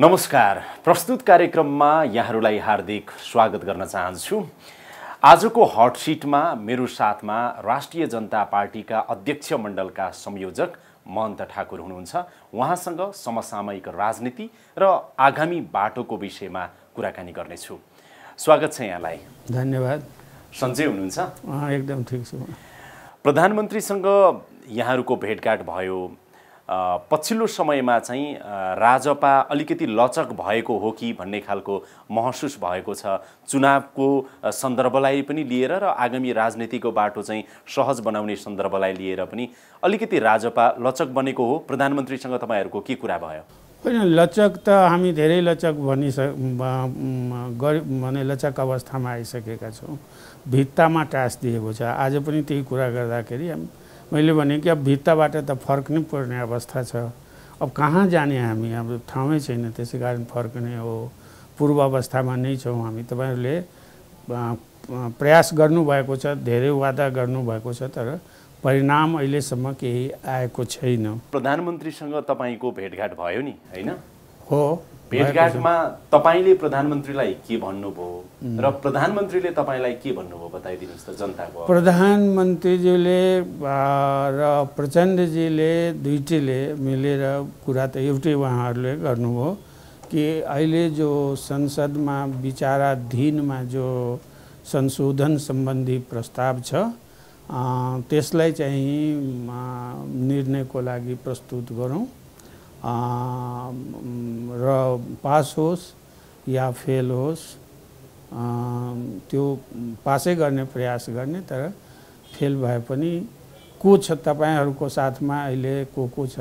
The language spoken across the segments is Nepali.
नमस्कार प्रस्तुत कार्यक्रममा यहाँहरूलाई हार्दिक स्वागत गर्न चाहन्छु आजको हट सिटमा मेरो साथमा राष्ट्रिय जनता पार्टीका अध्यक्ष मण्डलका संयोजक महन्त ठाकुर हुनुहुन्छ उहाँसँग समसामयिक राजनीति र आगामी बाटोको विषयमा कुराकानी गर्नेछु स्वागत छ यहाँलाई धन्यवाद सन्चै हुनुहुन्छ एकदम ठिक छु प्रधानमन्त्रीसँग यहाँहरूको भेटघाट भयो पछिल्लो समयमा चाहिँ राजपा अलिकति लचक भएको हो कि भन्ने खालको महसुस भएको छ चुनावको सन्दर्भलाई पनि लिएर र आगामी राजनीतिको बाटो चाहिँ सहज बनाउने सन्दर्भलाई लिएर पनि अलिकति राजपा लचक बनेको हो प्रधानमन्त्रीसँग तपाईँहरूको के कुरा भयो होइन लचक त हामी धेरै लचक भनिस गरि भने लचक अवस्थामा आइसकेका छौँ भित्तामा टास दिएको छ आज पनि त्यही कुरा गर्दाखेरि हामी मैले भने कि अब भित्ताबाट त फर्कनै पर्ने अवस्था छ अब कहाँ जाने हामी अब ठाउँमै छैन त्यसै कारण फर्कने हो पूर्व अवस्थामा नै छौँ हामी तपाईँहरूले प्रयास गर्नुभएको छ धेरै वादा गर्नुभएको छ तर परिणाम अहिलेसम्म केही आएको छैन प्रधानमन्त्रीसँग तपाईँको भेटघाट भयो नि होइन हो भेटघाटमा तपाईँले प्रधानमन्त्रीलाई के भन्नुभयो र प्रधानमन्त्रीले तपाईँलाई के भन्नुभयो बताइदिनुहोस् त जनताको प्रधानमन्त्रीज्यूले र प्रचण्डजीले दुइटैले मिलेर कुरा त एउटै उहाँहरूले गर्नुभयो कि अहिले जो संसदमा विचाराधीनमा जो संशोधन सम्बन्धी प्रस्ताव छ त्यसलाई चाहिँ निर्णयको लागि प्रस्तुत गरौँ र पास होस् या फेल होस् त्यो पासै गर्ने प्रयास गर्ने तर फेल भए पनि को छ तपाईँहरूको साथमा अहिले को को छ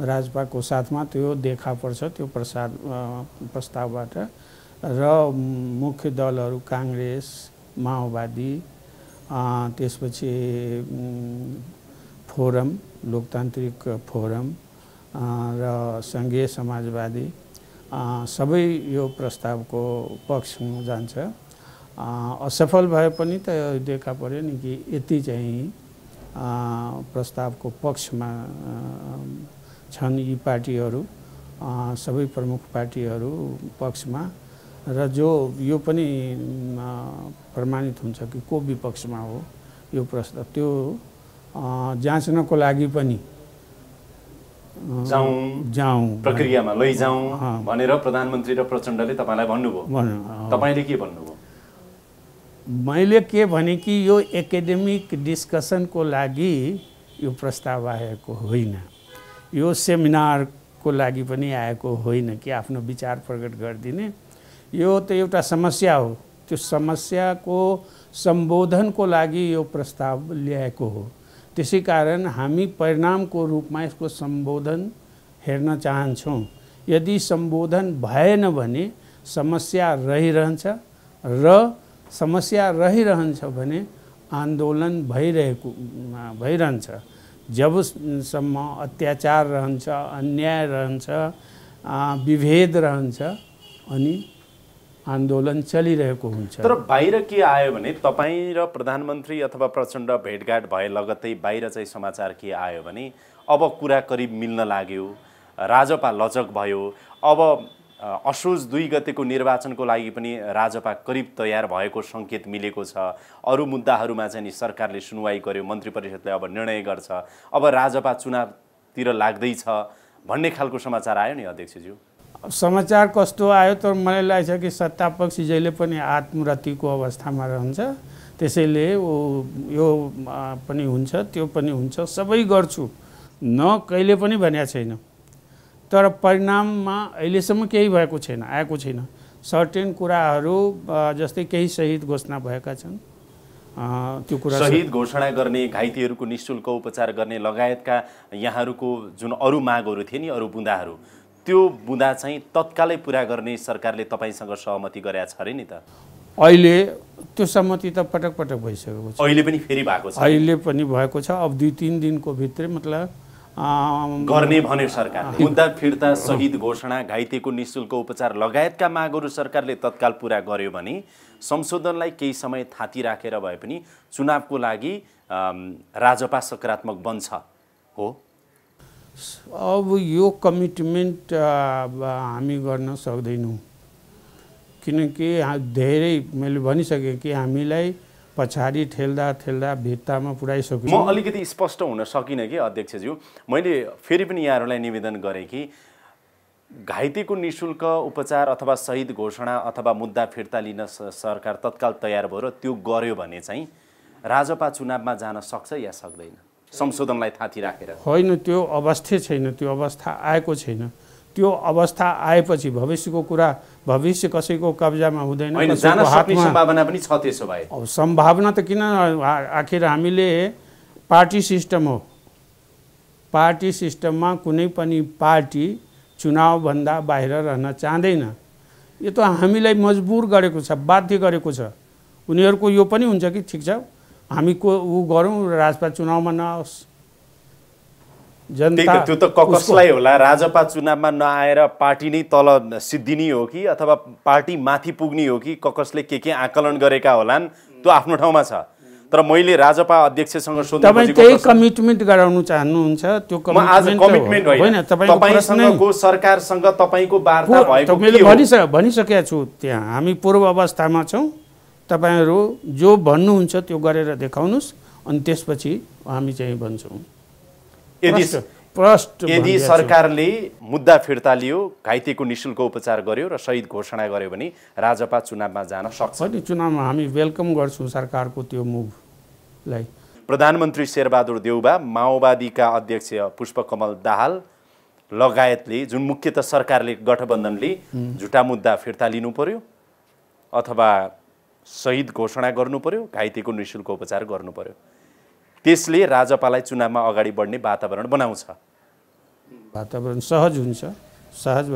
राजपाको साथमा त्यो देखा पर्छ त्यो प्रसाद प्रस्तावबाट र मुख्य दलहरू काङ्ग्रेस माओवादी त्यसपछि फोरम लोकतान्त्रिक फोरम र सङ्घीय समाजवादी सबै यो प्रस्तावको पक्षमा जान्छ असफल भए पनि त देखा पऱ्यो नि कि यति चाहिँ प्रस्तावको पक्षमा छन् यी पार्टीहरू सबै प्रमुख पार्टीहरू पक्षमा र जो यो पनि प्रमाणित हुन्छ कि को विपक्षमा हो यो प्रस्ताव त्यो जाँच्नको लागि पनि जाउँ प्रक्रियामा लैजाउँ भनेर प्रधानमन्त्री र प्रचण्डले तपाईँलाई भन्नुभयो तपाईँले के भन्नुभयो मैले के भने कि यो एकाडेमिक डिस्कसनको लागि यो प्रस्ताव आएको होइन यो सेमिनारको लागि पनि आएको होइन कि आफ्नो विचार प्रकट गरिदिने यो त एउटा समस्या हो त्यो समस्याको सम्बोधनको लागि यो प्रस्ताव ल्याएको हो त्यसै कारण हामी परिणामको रूपमा यसको सम्बोधन हेर्न चाहन्छौँ यदि सम्बोधन भएन भने समस्या रहिरहन्छ र समस्या रहिरहन्छ भने आन्दोलन भइरहेको भइरहन्छ जबसम्म अत्याचार रहन्छ अन्याय रहन्छ विभेद रहन्छ अनि आन्दोलन चलिरहेको हुन्छ तर बाहिर के आयो भने तपाईँ र प्रधानमन्त्री अथवा प्रचण्ड भेटघाट भए लगत्तै बाहिर चाहिँ समाचार के आयो भने अब कुरा करिब मिल्न लाग्यो राजपा लचक भयो अब असोज दुई गतेको निर्वाचनको लागि पनि राजपा करिब तयार भएको सङ्केत मिलेको छ अरू मुद्दाहरूमा चाहिँ नि सरकारले सुनवाई गर्यो मन्त्री परिषदले अब निर्णय गर्छ अब राजपा चुनावतिर लाग्दैछ भन्ने खालको समाचार आयो नि अध्यक्षज्यू समाचार कस्तो आयो तर मलाई लाग्छ कि सत्तापक्ष जहिले पनि आत्मरतिको अवस्थामा रहन्छ त्यसैले ऊ यो पनि हुन्छ त्यो पनि हुन्छ सबै गर्छु न कहिले पनि भनेको छैन तर परिणाममा अहिलेसम्म केही भएको छैन आएको छैन सर्टेन कुराहरू जस्तै केही शहीद घोषणा भएका छन् त्यो कुरा शहीद घोषणा गर्ने घाइतेहरूको निशुल्क उपचार गर्ने लगायतका यहाँहरूको जुन अरू मागहरू थिए नि अरू बुँदाहरू त्यो बुँदा चाहिँ तत्कालै पुरा गर्ने सरकारले तपाईँसँग सहमति गरेका छ अरे नि त अहिले त्यो सहमति त पटक पटक भइसकेको छ अहिले पनि फेरि भएको छ अहिले पनि भएको छ अब दुई तिन दिनको भित्रै मतलब गर्ने भन्यो सरकार मुद्दा फिर्ता सहित घोषणा घाइतेको निशुल्क उपचार लगायतका मागहरू सरकारले तत्काल पुरा गर्यो भने संशोधनलाई केही समय थाती राखेर भए पनि चुनावको लागि राजपा सकारात्मक बन्छ हो अब यो कमिटमेन्ट हामी गर्न सक्दैनौँ किनकि धेरै मैले भनिसकेँ कि हामीलाई पछाडि ठेल्दा ठेल्दा भित्तामा पुऱ्याइसक्यो म अलिकति स्पष्ट हुन सकिनँ कि अध्यक्षज्यू मैले फेरि पनि यहाँहरूलाई निवेदन गरेँ कि घाइतेको निशुल्क उपचार अथवा शहीद घोषणा अथवा मुद्दा फिर्ता लिन सरकार तत्काल तयार भयो र त्यो गर्यो भने चाहिँ राजपा चुनावमा जान सक्छ या सक्दैन संशोधनलाई थाती राखेर होइन त्यो अवस्था छैन त्यो अवस्था आएको छैन त्यो अवस्था आएपछि भविष्यको कुरा भविष्य कसैको कब्जामा हुँदैन सम्भावना पनि छ त्यसो भए अब सम्भावना त किन आखिर हामीले पार्टी सिस्टम हो पार्टी सिस्टममा कुनै पनि पार्टी चुनावभन्दा बाहिर रहन चाहँदैन यो त हामीलाई मजबुर गरेको छ बाध्य गरेको छ उनीहरूको यो पनि हुन्छ कि ठिक छ हामी को ऊ गरौँ राजपा चुनावमा नआओस् जनता त्यो त ककसलाई होला राजपा चुनावमा नआएर पार्टी नै तल सिद्धिने हो कि अथवा पार्टी माथि पुग्ने हो कि ककसले के के आकलन गरेका होलान् त्यो आफ्नो ठाउँमा छ तर मैले राजपा अध्यक्षसँग सोध्नु तपाईँ त्यही कमिटमेन्ट गराउनु चाहनुहुन्छ त्यो कमिटमेन्ट होइन तपाईँसँगको सरकारसँग तपाईँको वार्ता भएको भनिसकेका छु त्यहाँ हामी पूर्व अवस्थामा छौँ तपाईँहरू जो भन्नुहुन्छ त्यो गरेर देखाउनुहोस् अनि त्यसपछि हामी चाहिँ भन्छौँ यदि यदि सरकारले मुद्दा फिर्ता लियो घाइतेको निशुल्क उपचार गर्यो र शहीद घोषणा गर्यो भने राजपा चुनावमा जान सक्छ नि चुनावमा हामी वेलकम गर्छौँ सरकारको त्यो मुभलाई प्रधानमन्त्री शेरबहादुर देउबा माओवादीका अध्यक्ष पुष्पकमल दाहाल लगायतले जुन मुख्यत सरकारले गठबन्धनले झुटा मुद्दा फिर्ता लिनु पर्यो अथवा शहीद घोषणा गर्नु पर्यो घाइतेको निशुल्क उपचार गर्नु पर्यो त्यसले राजपालाई चुनावमा अगाडि बढ्ने वातावरण बनाउँछ वातावरण सहज हुन्छ सहज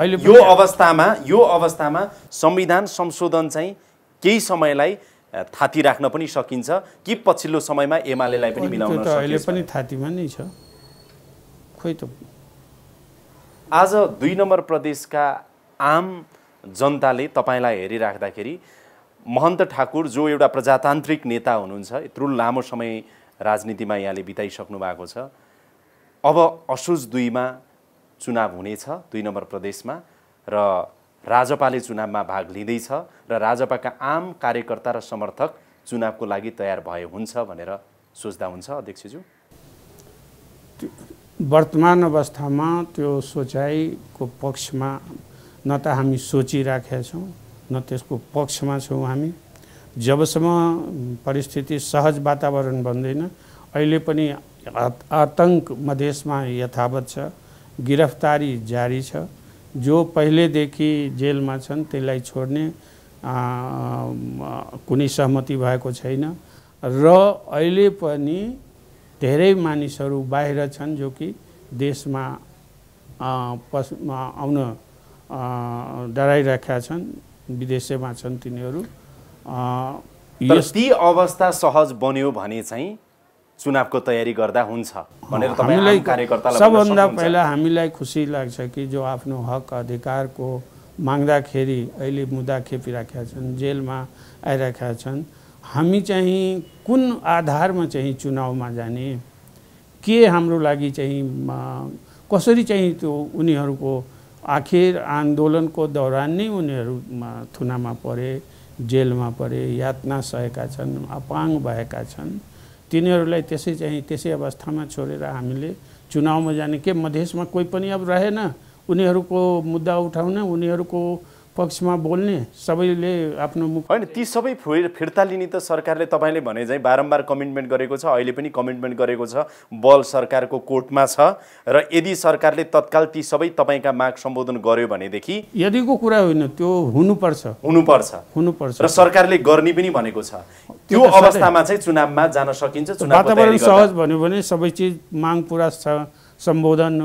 अहिले यो अवस्थामा यो अवस्थामा संविधान संशोधन चाहिँ केही समयलाई थाती राख्न पनि सकिन्छ कि पछिल्लो समयमा एमालेलाई पनि मिलाउन अहिले पनि थातीमा नै छ खोइ त आज दुई नम्बर प्रदेशका आम जनताले तपाईँलाई हेरिराख्दाखेरि महन्त ठाकुर जो एउटा प्रजातान्त्रिक नेता हुनुहुन्छ यत्रो लामो समय राजनीतिमा यहाँले बिताइसक्नु भएको छ अब असोज दुईमा चुनाव हुनेछ दुई नम्बर प्रदेशमा र राजपाले चुनावमा भाग लिँदैछ र राजपाका आम कार्यकर्ता र समर्थक चुनावको लागि तयार भए हुन्छ भनेर सोच्दा हुन्छ अध्यक्षज्यू वर्तमान अवस्थामा त्यो सोचाइको पक्षमा न त हामी सोचिराखेका छौँ न त्यसको पक्षमा छौँ हामी जबसम्म परिस्थिति सहज वातावरण बन्दैन अहिले पनि आतङ्क मधेसमा यथावत छ गिरफ्तारी जारी छ जो पहिलेदेखि जेलमा छन् त्यसलाई छोड्ने कुनै सहमति भएको छैन र अहिले पनि धेरै मानिसहरू बाहिर छन् जो कि देशमा पस आउन डराइरहेका छन् विदेशैमा छन् तिनीहरू ती अवस्था सहज बन्यो भने चाहिँ चुनावको तयारी गर्दा हुन्छ भनेर हामीलाई सबभन्दा पहिला हामीलाई खुसी लाग्छ कि जो आफ्नो हक अधिकारको माग्दाखेरि अहिले मुद्दा खेपिराखेका छन् जेलमा आइराखेका छन् हामी चाहिँ कुन आधारमा चाहिँ चुनावमा जाने के हाम्रो लागि चाहिँ कसरी चाहिँ त्यो उनीहरूको आखिर आन्दोलनको दौरान नै उनीहरूमा थुनामा परे जेलमा परे यातना सहेका छन् अपाङ भएका छन् तिनीहरूलाई त्यसै चाहिँ त्यसै अवस्थामा छोडेर हामीले चुनावमा जाने के मधेसमा कोही पनि अब रहेन उनीहरूको मुद्दा उठाउन उनीहरूको पक्षमा बोल्ने सबैले आफ्नो मुख होइन ती सबै फिर्ता लिने त सरकारले तपाईँले भने चाहिँ बारम्बार कमिटमेन्ट गरेको छ अहिले पनि कमिटमेन्ट गरेको छ बल सरकारको कोर्टमा छ र यदि सरकारले तत्काल ती सबै तपाईँका माग सम्बोधन गर्यो भनेदेखि यदिको कुरा होइन त्यो हुनुपर्छ हुनुपर्छ हुनुपर्छ र सरकारले गर्ने पनि भनेको छ त्यो अवस्थामा चाहिँ चुनावमा जान सकिन्छ चुनाव वातावरण सहज भन्यो भने सबै चिज माग पुरा छ सम्बोधन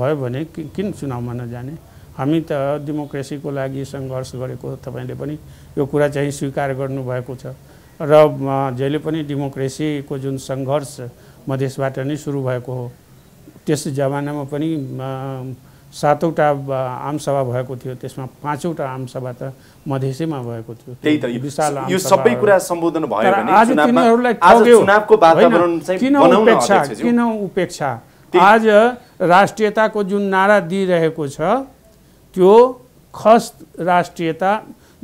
भयो भने किन चुनावमा नजाने हामी त डेमोक्रेसीको लागि सङ्घर्ष गरेको तपाईँले पनि यो कुरा चाहिँ स्वीकार गर्नुभएको छ र जहिले पनि डेमोक्रेसीको जुन सङ्घर्ष मधेसबाट नै सुरु भएको हो त्यस जमानामा पनि सातवटा आमसभा भएको थियो त्यसमा पाँचवटा आमसभा त मधेसैमा भएको थियो त्यही विशाल यो सबै कुरा सम्बोधन भयो आज तिनीहरूलाई किन उपेक्षा किन उपेक्षा आज राष्ट्रियताको जुन नारा दिइरहेको छ त्यो खस राष्ट्रियता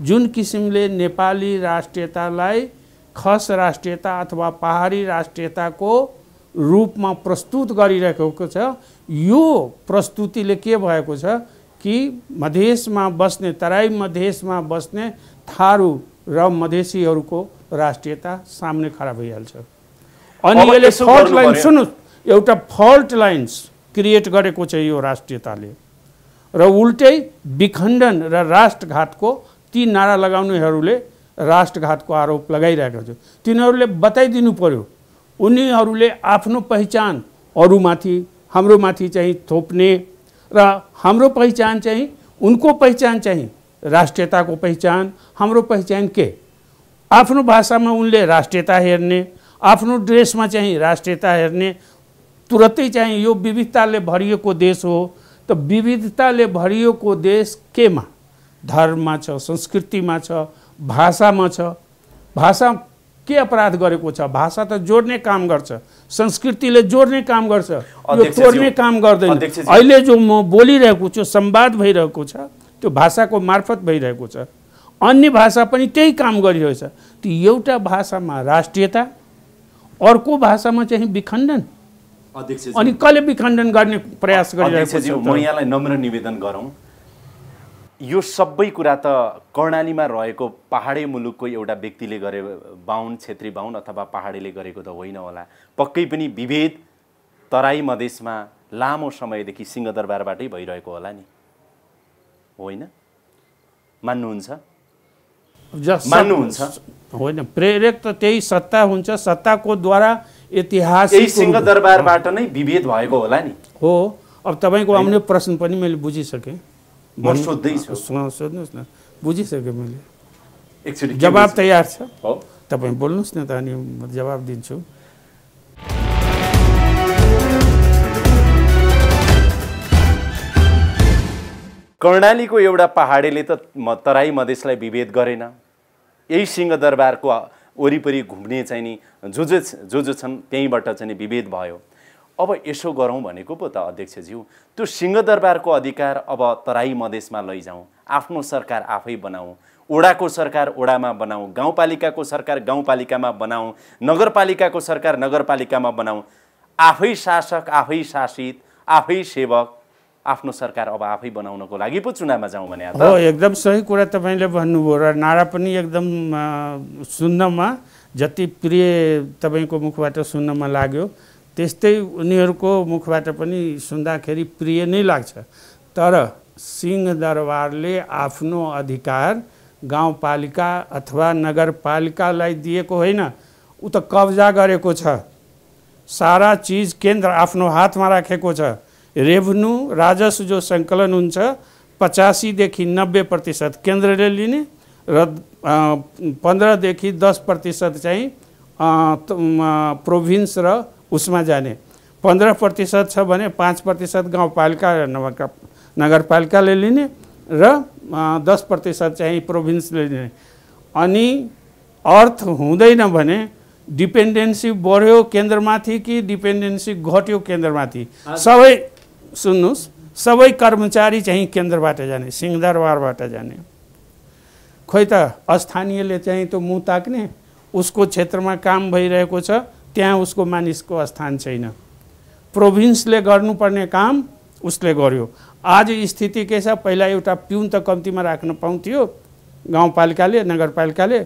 जुन किसिमले नेपाली राष्ट्रियतालाई खस राष्ट्रियता अथवा पहाडी राष्ट्रियताको रूपमा प्रस्तुत गरिरहेको छ यो प्रस्तुतिले के भएको छ कि मधेसमा बस्ने तराई मधेसमा बस्ने थारू र मधेसीहरूको राष्ट्रियता सामने खडा भइहाल्छ अनि यसले फल्ट लाइन सुन्नु एउटा फल्ट लाइन्स क्रिएट गरेको छ यो राष्ट्रियताले र उल्टै विखण्डन र राष्ट्रघातको ती नारा लगाउनेहरूले राष्ट्रघातको आरोप लगाइरहेका छन् तिनीहरूले बताइदिनु पऱ्यो उनीहरूले आफ्नो पहिचान अरूमाथि माथि चाहिँ थोप्ने र हाम्रो पहिचान चाहिँ उनको पहिचान चाहिँ राष्ट्रियताको पहिचान हाम्रो पहिचान के आफ्नो भाषामा उनले राष्ट्रियता हेर्ने आफ्नो ड्रेसमा चाहिँ राष्ट्रियता हेर्ने तुरन्तै चाहिँ यो विविधताले भरिएको देश हो त विविधताले भरिएको देश केमा धर्ममा छ संस्कृतिमा छ भाषामा छ भाषा के अपराध गरेको छ भाषा त जोड्ने काम गर्छ संस्कृतिले जोड्ने काम गर्छ यो तोड्ने काम गर्दैन अहिले जो म बोलिरहेको छु संवाद भइरहेको छ त्यो भाषाको मार्फत भइरहेको छ अन्य भाषा पनि त्यही काम गरिरहेछ त्यो एउटा भाषामा राष्ट्रियता अर्को भाषामा चाहिँ विखण्डन अनि कहिले विखण्डन गर्ने प्रयास गरिरहेको म यहाँलाई नम्र निवेदन गरौँ यो सबै कुरा त कर्णालीमा रहेको पाहाडे मुलुकको एउटा व्यक्तिले गरे बाहुन छेत्री बाहुन अथवा पाहाडेले गरेको त होइन होला पक्कै पनि विभेद तराई मधेसमा लामो समयदेखि सिंहदरबारबाटै भइरहेको होला नि होइन मान्नुहुन्छ मान्नुहुन्छ होइन प्रेरक त त्यही सत्ता हुन्छ सत्ताको द्वारा ऐतिहासिक सिंहदरबारबाट नै विभेद भएको होला नि हो अब तपाईँको आउने प्रश्न पनि मैले बुझिसकेँ म सोध्दैछु सोध्नुहोस् न बुझिसकेँ मैले जवाब तयार छ तपाईँ बोल्नुहोस् न त अनि म जवाब दिन्छु कर्णालीको एउटा पहाडेले त तराई मधेसलाई विभेद गरेन यही सिंहदरबारको वरिपरि घुम्ने चाहिँ नि जो जो जो जो छन् त्यहीँबाट चाहिँ विभेद भयो अब यसो गरौँ भनेको पो त अध्यक्षज्यू त्यो सिंहदरबारको अधिकार अब तराई मधेसमा लैजाउँ आफ्नो सरकार आफै बनाऊ ओडाको सरकार ओडामा बनाऊ गाउँपालिकाको सरकार गाउँपालिकामा बनाऊ नगरपालिकाको सरकार नगरपालिकामा बनाऊ आफै शासक आफै शासित आफै सेवक आफ्नो सरकार अब आफै बनाउनको लागि पो चुनावमा जाउँ भने हो एकदम सही कुरा तपाईँले भन्नुभयो र नारा पनि एकदम सुन्नमा जति प्रिय तपाईँको मुखबाट सुन्नमा लाग्यो त्यस्तै उनीहरूको मुखबाट पनि सुन्दाखेरि प्रिय नै लाग्छ तर सिंह दरबारले आफ्नो अधिकार गाउँपालिका अथवा नगरपालिकालाई दिएको होइन ऊ त कब्जा गरेको छ सारा चिज केन्द्र आफ्नो हातमा राखेको छ रेभन्यू राजस्व जो सङ्कलन हुन्छ पचासीदेखि नब्बे प्रतिशत केन्द्रले लिने र पन्ध्रदेखि दस प्रतिशत चाहिँ प्रोभिन्स र उसमा जाने पन्ध्र प्रतिशत छ भने पाँच प्रतिशत गाउँपालिका र नगरपालिकाले लिने र दस प्रतिशत चाहिँ प्रोभिन्सले लिने अनि अर्थ हुँदैन भने डिपेन्डेन्सी बढ्यो केन्द्रमाथि कि डिपेन्डेन्सी घट्यो केन्द्रमाथि सबै सुन्नुहोस् सबै कर्मचारी चाहिँ केन्द्रबाट जाने सिंहदरबारबाट जाने खोइ त स्थानीयले चाहिँ त्यो मुँह ताक्ने उसको क्षेत्रमा काम भइरहेको छ त्यहाँ उसको मानिसको स्थान छैन प्रोभिन्सले गर्नुपर्ने काम उसले गर्यो आज स्थिति के छ पहिला एउटा पिउन त कम्तीमा राख्न पाउँथ्यो गाउँपालिकाले नगरपालिकाले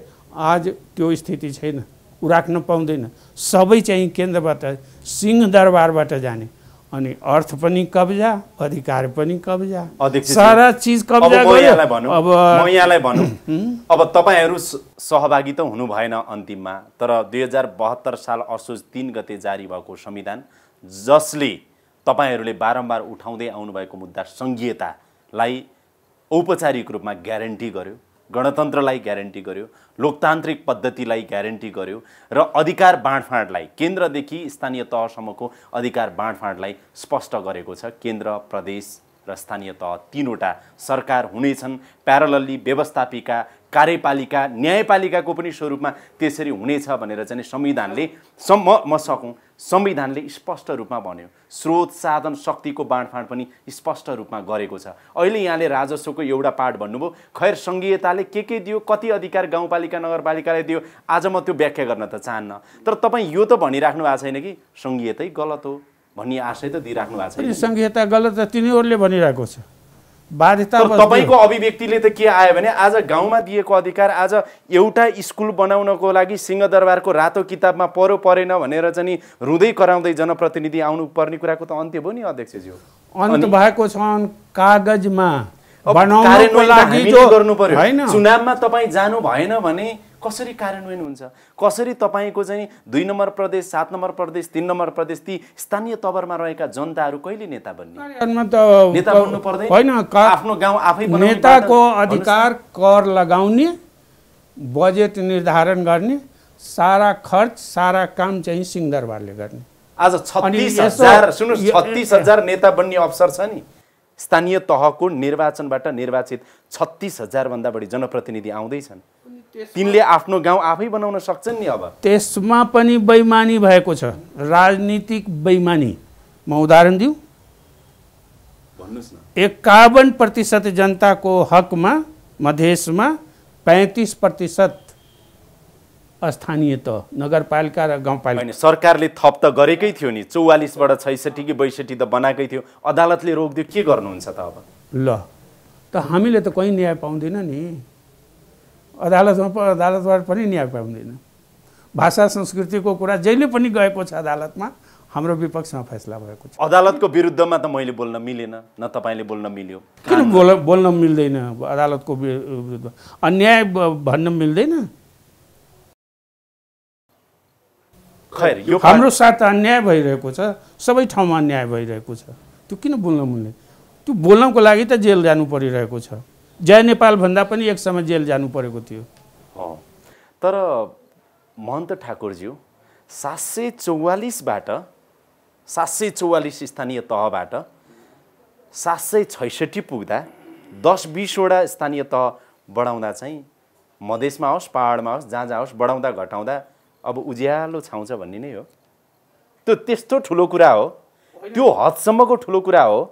आज त्यो स्थिति छैन ऊ राख्न पाउँदैन सबै चाहिँ केन्द्रबाट सिंहदरबारबाट जाने अनि अर्थ पनि कब्जा अधिकार पनि कब्जा सारा चिज कब्जा अब म यहाँलाई भनौँ अब तपाईँहरू सहभागी त हुनु भएन अन्तिममा तर दुई हजार बहत्तर साल असोज तिन गते जारी भएको संविधान जसले तपाईँहरूले बारम्बार उठाउँदै आउनुभएको मुद्दा सङ्घीयतालाई औपचारिक रूपमा ग्यारेन्टी गर्यो गणतन्त्रलाई ग्यारेन्टी गर्यो लोकतान्त्रिक पद्धतिलाई ग्यारेन्टी गर्यो र अधिकार बाँडफाँडलाई केन्द्रदेखि स्थानीय तहसम्मको अधिकार बाँडफाँडलाई स्पष्ट गरेको छ केन्द्र प्रदेश र स्थानीय तह तिनवटा सरकार हुनेछन् प्यारलल्ली व्यवस्थापिका कार्यपालिका न्यायपालिकाको पनि स्वरूपमा त्यसरी हुनेछ भनेर चाहिँ संविधानले सम् म सकौँ संविधानले स्पष्ट रूपमा भन्यो स्रोत साधन शक्तिको बाँडफाँड पनि स्पष्ट रूपमा गरेको छ अहिले यहाँले राजस्वको एउटा पाठ भन्नुभयो खैर सङ्घीयताले के के दियो कति अधिकार गाउँपालिका नगरपालिकाले दियो आज म त्यो व्याख्या गर्न त चाहन्न तर तपाईँ यो त भनिराख्नु भएको छैन कि सङ्घीयतै गलत हो भन्ने आशय त दिइराख्नु भएको छ संहिता गलत तिनीहरूले भनिरहेको छ बाध्यता तपाईँको अभिव्यक्तिले त के आयो भने आज गाउँमा दिएको अधिकार आज एउटा स्कुल बनाउनको लागि सिंहदरबारको रातो किताबमा परो परेन भनेर चाहिँ रुँदै कराउँदै जनप्रतिनिधि आउनु पर्ने कुराको त अन्त्य भयो नि अध्यक्षज्यू अन्त भएको छ कागजमा चुनावमा तपाईँ जानु भएन भने कसरी कार्यान्वयन हुन्छ कसरी तपाईँको चाहिँ दुई नम्बर प्रदेश सात नम्बर प्रदेश तिन नम्बर प्रदेश ती स्थानीय तबरमा रहेका जनताहरू कहिले नेता बन्ने होइन आफ्नो गाउँ आफै नेताको अधिकार कर लगाउने बजेट निर्धारण गर्ने सारा खर्च सारा काम चाहिँ सिंहदरबारले गर्ने आज छत्तिस हजार सुन्नुहोस् छत्तिस हजार नेता बन्ने अवसर छ नि स्थानीय तहको निर्वाचनबाट निर्वाचित छत्तिस हजारभन्दा बढी जनप्रतिनिधि आउँदैछन् तिनले आफ्नो गाउँ आफै बनाउन सक्छन् नि अब त्यसमा पनि बैमानी भएको छ राजनीतिक बैमानी म उदाहरण दिउँ भन्नुहोस् न प्रतिशत जनताको हकमा मधेसमा पैँतिस प्रतिशत स्थानीय त नगरपालिका र गाउँपालिका सरकारले थप त गरेकै थियो नि चौवालिसबाट छैसठी कि बैसठी त बनाएकै थियो अदालतले रोकिदियो के गर्नुहुन्छ त अब ल त हामीले त कहीँ न्याय पाउँदैन नि अदालतमा अदालतबाट पनि न्याय पाउँदैन भाषा संस्कृतिको कुरा जहिले पनि गएको छ अदालतमा हाम्रो विपक्षमा फैसला भएको छ अदालतको विरुद्धमा त मैले बोल्न मिलेन न तपाईँले बोल्न मिल्यो किन बोल बोल्न मिल्दैन अदालतको विरुद्ध अन्याय भन्न मिल्दैन खैर हाम्रो साथ अन्याय भइरहेको छ सबै ठाउँमा अन्याय भइरहेको छ त्यो किन बोल्न मिल्ने त्यो बोल्नको लागि त जेल जानु परिरहेको छ जय नेपाल भन्दा पनि एक समय जेल जानु परेको थियो तर महन्त ठाकुरज्यू सात सय चौवालिसबाट सात सय चौवालिस स्थानीय तहबाट सात सय छैसठी पुग्दा दस बिसवटा स्थानीय तह बढाउँदा चाहिँ मधेसमा होस् पाहाडमा होस् जहाँ जहाँ होस् बढाउँदा घटाउँदा अब उज्यालो छाउँछ भन्ने नै हो त्यो त्यस्तो ठुलो कुरा हो त्यो हदसम्मको ठुलो कुरा हो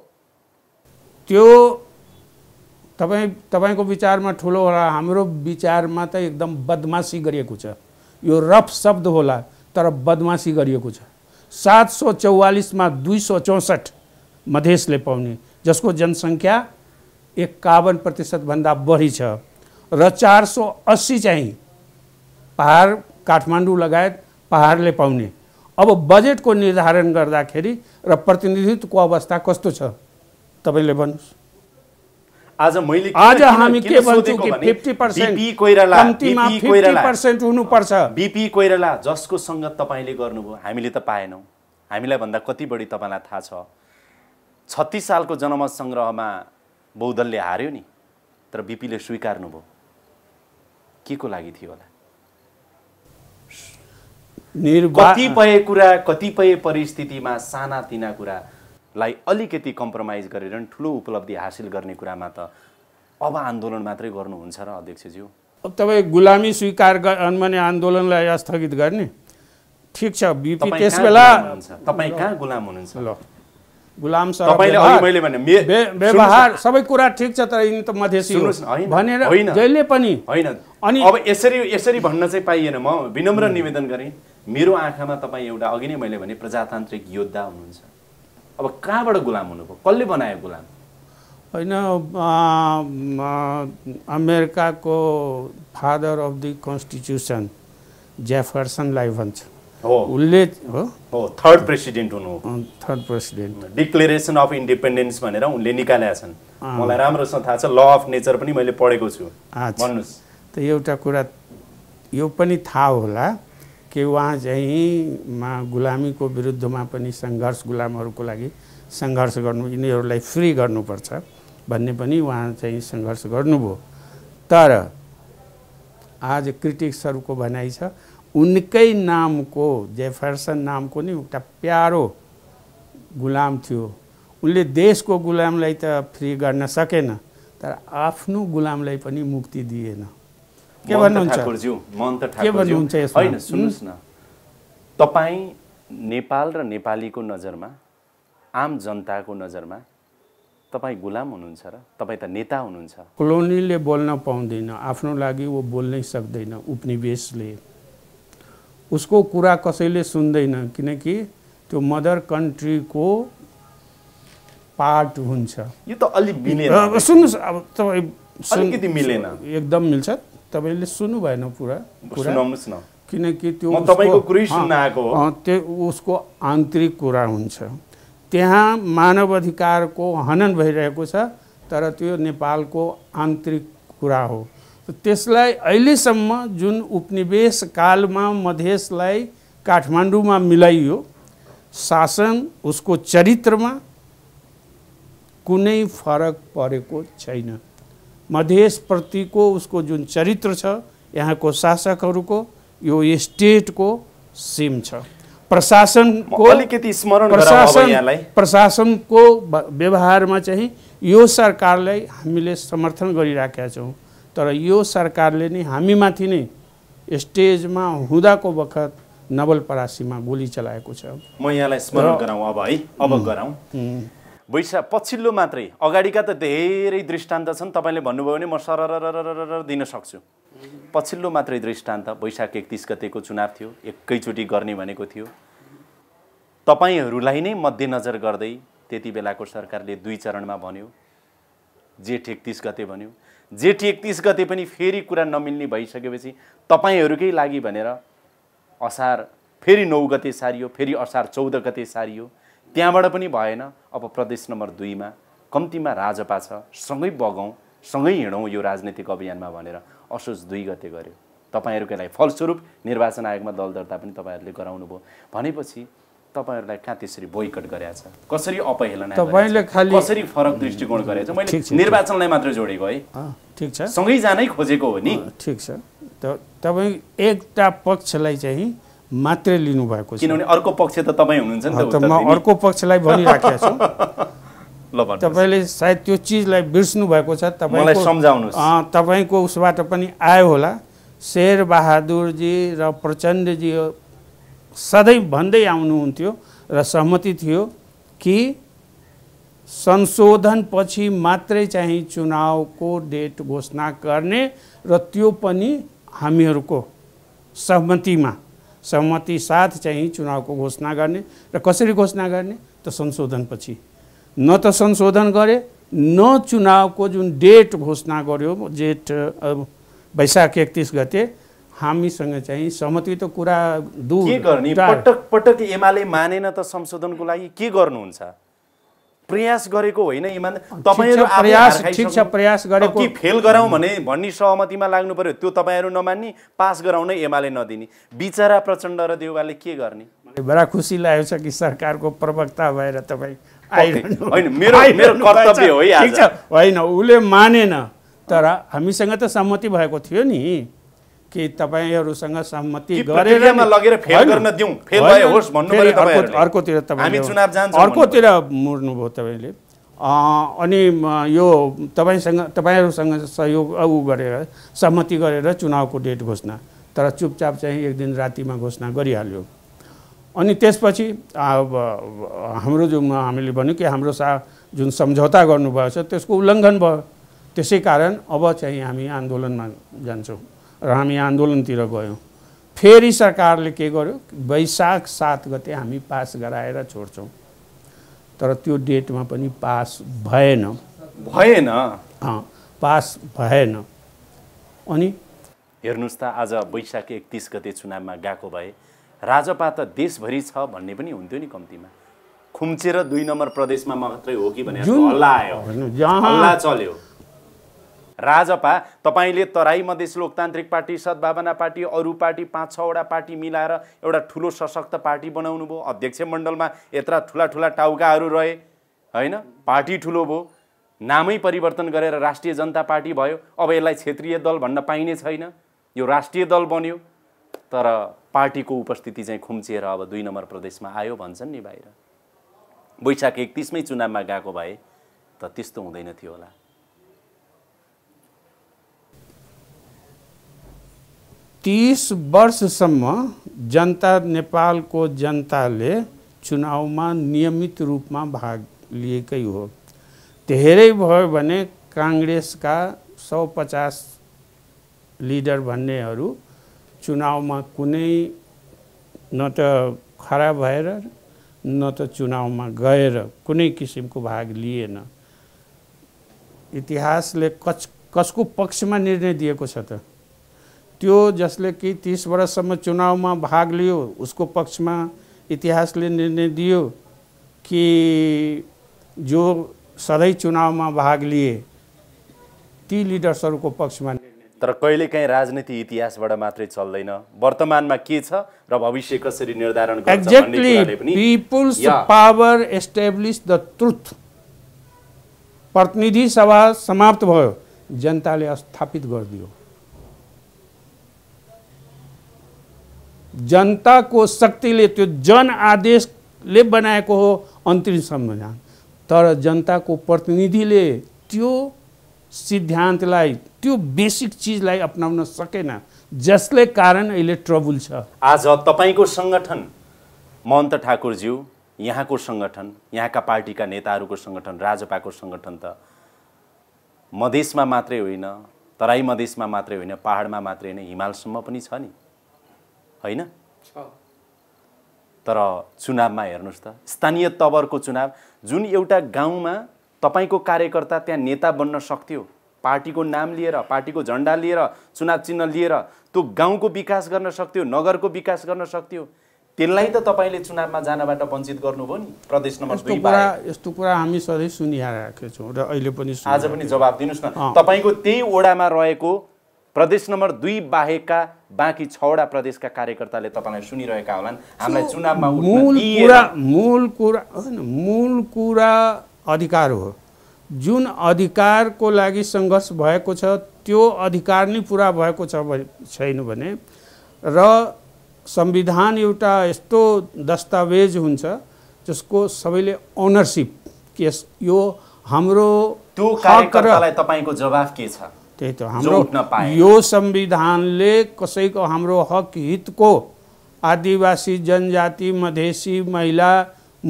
त्यो तपाईँ तपाईँको विचारमा ठुलो होला हाम्रो विचारमा त एकदम बदमासी गरिएको छ यो रफ शब्द होला तर बदमासी गरिएको छ सात सौ चौवालिसमा दुई सौ चौसठ मधेसले पाउने जसको जनसङ्ख्या एक्कावन प्रतिशतभन्दा बढी छ र चार सौ अस्सी चाहिँ पहाड काठमाडौँ लगायत पहाडले पाउने अब बजेटको निर्धारण गर्दाखेरि र प्रतिनिधित्वको अवस्था कस्तो छ तपाईँले भन्नुहोस् आज मैले आज हामी के भन्छौँ कि fifty percent Koirala fifty percent हुनुपर्छ बिपी कोइराला जसको सङ्गत तपाईँले गर्नुभयो हामीले त पाएनौँ हामीलाई भन्दा कति बढी तपाईँलाई थाहा छ छत्तिस सालको जनमत सङ्ग्रहमा बौद्धलले हार्यो नि तर बिपीले स्वीकार्नुभयो के को लागि थियो होला कतिपय कुरा कतिपय परिस्थितिमा सानातिना कुरा लाई अलिकति कम्प्रोमाइज गरेर ठुलो उपलब्धि हासिल गर्ने कुरामा त अब आन्दोलन मात्रै गर्नुहुन्छ र अध्यक्षज्यू अब तपाईँ गुलामी स्वीकार गर्ने आन्दोलनलाई स्थगित गर्ने ठिक छ बिपी त्यस बेला तपाईँ कहाँ गुलाम हुनुहुन्छ ल गुलाम व्यवहार सबै कुरा ठिक छ तर यिनी त मधेसी भनेर जहिले पनि होइन अनि अब यसरी यसरी भन्न चाहिँ पाइएन म विनम्र निवेदन गरेँ मेरो आँखामा तपाईँ एउटा अघि नै मैले भने प्रजातान्त्रिक योद्धा हुनुहुन्छ अब कहाँबाट गुलाम हुनुभयो कसले बनायो गुलाम होइन अमेरिकाको फादर अफ दि कन्स्टिट्युसन जेफरसनलाई भन्छ उसले हो थर्ड प्रेसिडेन्ट हुनु third president declaration of independence भनेर उनले निकालेका छन् मलाई राम्रोसँग थाहा छ ल अफ नेचर पनि मैले पढेको छु भन्नुहोस् त एउटा कुरा यो पनि थाहा होला कि उहाँ चाहिँ मा गुलामीको विरुद्धमा पनि सङ्घर्ष गुलामहरूको लागि सङ्घर्ष गर्नु यिनीहरूलाई फ्री गर्नुपर्छ भन्ने पनि उहाँ चाहिँ सङ्घर्ष गर्नुभयो तर आज क्रिटिक्सहरूको भनाइ छ उनकै नामको जेफरसन नामको नि एउटा प्यारो गुलाम थियो उनले देशको गुलामलाई त फ्री गर्न सकेन तर आफ्नो गुलामलाई पनि मुक्ति दिएन के भन्नुहुन्छ होइन सुन्नुहोस् न तपाईँ नेपाल र नेपालीको नजरमा आम जनताको नजरमा तपाईँ गुलाम हुनुहुन्छ र तपाईँ त नेता हुनुहुन्छ कोलोनीले बोल्न पाउँदैन आफ्नो लागि ऊ बोल्नै सक्दैन उपनिवेशले उसको कुरा कसैले सुन्दैन किनकि त्यो मदर कन्ट्रीको पार्ट हुन्छ यो त अलिक सुन्नुहोस् अब तपाईँ एकदम मिल्छ तपाईँले सुन्नु भएन पुरा किनकि त्यो त्यो उसको आन्तरिक कुरा हुन्छ त्यहाँ मानव अधिकारको हनन भइरहेको छ तर त्यो नेपालको आन्तरिक कुरा हो त्यसलाई अहिलेसम्म जुन उपनिवेश कालमा मधेसलाई काठमाडौँमा मिलाइयो शासन उसको चरित्रमा कुनै फरक परेको छैन मधेसप्रतिको उसको जुन चरित्र छ यहाँको शासकहरूको यो स्टेटको सिम छ प्रशासनको अलिकति स्मरण प्रशासन प्रशासनको व्यवहारमा चाहिँ यो सरकारलाई हामीले समर्थन गरिराखेका छौँ तर यो सरकारले नै हामीमाथि नै स्टेजमा हुँदाको बखत नवलपरासीमा गोली चलाएको छ म यहाँलाई स्मरण गराउँ अब है अब गराउँ वैशाख पछिल्लो मात्रै अगाडिका त धेरै दृष्टान्त छन् तपाईँले भन्नुभयो भने म सरर दिन सक्छु पछिल्लो मात्रै दृष्टान्त वैशाख एकतिस गतेको चुनाव थियो एकैचोटि गर्ने भनेको थियो तपाईँहरूलाई नै मध्यनजर गर्दै त्यति बेलाको सरकारले दुई चरणमा भन्यो जेठ एकतिस गते भन्यो जेठ एकतिस गते पनि फेरि कुरा नमिल्ने भइसकेपछि तपाईँहरूकै लागि भनेर असार फेरि नौ गते सारियो फेरि असार चौध गते सारियो त्यहाँबाट पनि भएन अब प्रदेश नम्बर दुईमा कम्तीमा राजपा छ सँगै बगौँ सँगै हिँडौँ यो राजनीतिक अभियानमा भनेर असोज दुई गते गर्यो तपाईँहरूको लागि फलस्वरूप निर्वाचन आयोगमा दल दर्ता पनि तपाईँहरूले गराउनु भयो भनेपछि तपाईँहरूलाई कहाँ त्यसरी बोइकट गरेका छ कसरी अपहेलना तपाईँले खालि कसरी फरक दृष्टिकोण गरेको छ मैले निर्वाचनलाई मात्र जोडेको है ठिक छ सँगै जानै खोजेको हो नि ठिक छ त तपाईँ एकता पक्षलाई चाहिँ मात्रै लिनुभएको छ किनभने अर्को पक्ष त तपाईँ हुनुहुन्छ नि त म अर्को पक्षलाई भनिराखेको छु तपाईँले सायद त्यो चिजलाई बिर्सनु भएको छ तपाईँलाई सम्झाउनु तपाईँको उसबाट पनि आयो होला शेर बहादुरजी र प्रचण्डजी सधैँ भन्दै आउनुहुन्थ्यो र सहमति थियो कि संशोधनपछि मात्रै चाहिँ चुनावको डेट घोषणा गर्ने र त्यो पनि हामीहरूको सहमतिमा सहमति साथ चाहिँ चुनावको घोषणा गर्ने र कसरी घोषणा गर्ने त संशोधनपछि न त संशोधन गरे न चुनावको जुन डेट घोषणा गर्यो जेठ वैशाख एकतिस गते हामीसँग चाहिँ सहमति त कुरा दूर के गर्ने पटक पटक एमाले मानेन त संशोधनको लागि के गर्नुहुन्छ प्रयास गरेको होइन इमान तपाईँहरू प्रयास ठिक छ प्रयास गरेको कि फेल गराउँ भने भन्ने सहमतिमा लाग्नु पर्यो त्यो तपाईँहरू नमान्ने पास गराउनै एमाले नदिने बिचरा प्रचण्ड र देउवाले के गर्ने बडा खुसी लागेको छ कि सरकारको प्रवक्ता भएर तपाईँ होइन मेरो मेरो कर्तव्य हो होइन उसले मानेन तर हामीसँग त सहमति भएको थियो नि कि तपाईँहरूसँग सहमति गरेर अर्कोतिर मुड्नुभयो तपाईँले अनि यो तपाईँसँग तपाईँहरूसँग सहयोग ऊ गरेर सहमति गरेर चुनावको डेट घोषणा तर चुपचाप चाहिँ एक दिन रातिमा घोषणा गरिहाल्यो अनि त्यसपछि अब हाम्रो जुन हामीले भन्यो कि हाम्रो सा जुन सम्झौता गर्नुभएको छ त्यसको उल्लङ्घन भयो त्यसै कारण अब चाहिँ हामी आन्दोलनमा जान्छौँ र हामी आन्दोलनतिर गयौँ फेरि सरकारले के गर्यो वैशाख सात गते हामी पास गराएर छोड्छौँ तर त्यो डेटमा पनि पास भएन भएन पास भएन अनि हेर्नुहोस् त आज वैशाख एकतिस गते चुनावमा गएको भए राजपा त देशभरि छ भन्ने पनि हुन्थ्यो नि कम्तीमा खुम्चेर दुई नम्बर प्रदेशमा मात्रै हो कि भनेर हल्ला आयो जहाँ हल्ला चल्यो राजपा तपाईँले तराई मधेस लोकतान्त्रिक पार्टी सद्भावना पार्टी अरू पार्टी पाँच छवटा पार्टी मिलाएर एउटा ठुलो सशक्त पार्टी बनाउनु भयो अध्यक्ष मण्डलमा यत्र ठुला ठुला टाउकाहरू रहे होइन पार्टी ठुलो भयो नामै परिवर्तन गरेर राष्ट्रिय जनता पार्टी भयो अब यसलाई क्षेत्रीय दल भन्न पाइने छैन यो राष्ट्रिय दल बन्यो तर पार्टीको उपस्थिति चाहिँ खुम्चिएर अब दुई नम्बर प्रदेशमा आयो भन्छन् नि बाहिर वैशाख एकतिसमै चुनावमा गएको भए त त्यस्तो हुँदैन थियो होला तिस वर्षसम्म जनता नेपालको जनताले चुनावमा नियमित रूपमा भाग लिएकै हो धेरै भयो भने काङ्ग्रेसका सौ पचास लिडर भन्नेहरू चुनावमा कुनै न त खरा भएर न त चुनावमा गएर कुनै किसिमको भाग लिएन इतिहासले कस कसको पक्षमा निर्णय दिएको छ त त्यो जसले कि तिस वर्षसम्म चुनावमा भाग लियो उसको पक्षमा इतिहासले निर्णय दियो कि जो सधैँ चुनावमा भाग लिए ती लिडर्सहरूको पक्षमा तर कहिलेकाहीँ राजनीति इतिहासबाट मात्रै चल्दैन वर्तमानमा के छ र भविष्य कसरी निर्धारण exactly people's power establish the truth प्रतिनिधि सभा समाप्त भयो जनताले स्थापित गरिदियो जनताको शक्तिले त्यो जनआदेशले बनाएको हो अन्तिम संविधान तर जनताको प्रतिनिधिले त्यो सिद्धान्तलाई त्यो बेसिक चिजलाई अप्नाउन सकेन जसले कारण अहिले ट्रबुल छ आज तपाईँको सङ्गठन महन्त ठाकुरज्यू यहाँको सङ्गठन यहाँका पार्टीका नेताहरूको सङ्गठन राजपाको सङ्गठन त मधेसमा मात्रै होइन तराई मधेसमा मात्रै होइन पाहाडमा मात्रै होइन हिमालसम्म पनि छ नि होइन तर चुनावमा हेर्नुहोस् त स्थानीय तवरको चुनाव जुन एउटा गाउँमा तपाईँको कार्यकर्ता त्यहाँ नेता बन्न सक्थ्यो पार्टीको नाम लिएर पार्टीको झन्डा लिएर चुनाव चिन्ह लिएर त्यो गाउँको विकास गर्न सक्थ्यो नगरको विकास गर्न सक्थ्यो त्यसलाई त तपाईँले चुनावमा जानबाट वञ्चित गर्नुभयो नि प्रदेश नम्बर दुई कुरा यस्तो कुरा हामी सधैँ सुनिआएका छौँ र अहिले पनि आज पनि जवाब दिनुहोस् न तपाईँको त्यही ओडामा रहेको प्रदेश नम्बर दुई बाहेकका बाँकी छवटा प्रदेशका कार्यकर्ताले तपाईँलाई सुनिरहेका होलान् हामीलाई चुनावमा मूल कुरा मूल कुरा मूल कुरा अधिकार हो जुन अधिकारको लागि सङ्घर्ष भएको छ त्यो अधिकार नै पुरा भएको छ छैन भने र संविधान एउटा यस्तो दस्तावेज हुन्छ जसको सबैले ओनरसिप के यो हाम्रो त्यो कार्यकर्तालाई तपाईँको जवाफ के छ त्यही त हाम्रो यो संविधानले कसैको हाम्रो हक हितको आदिवासी जनजाति मधेसी महिला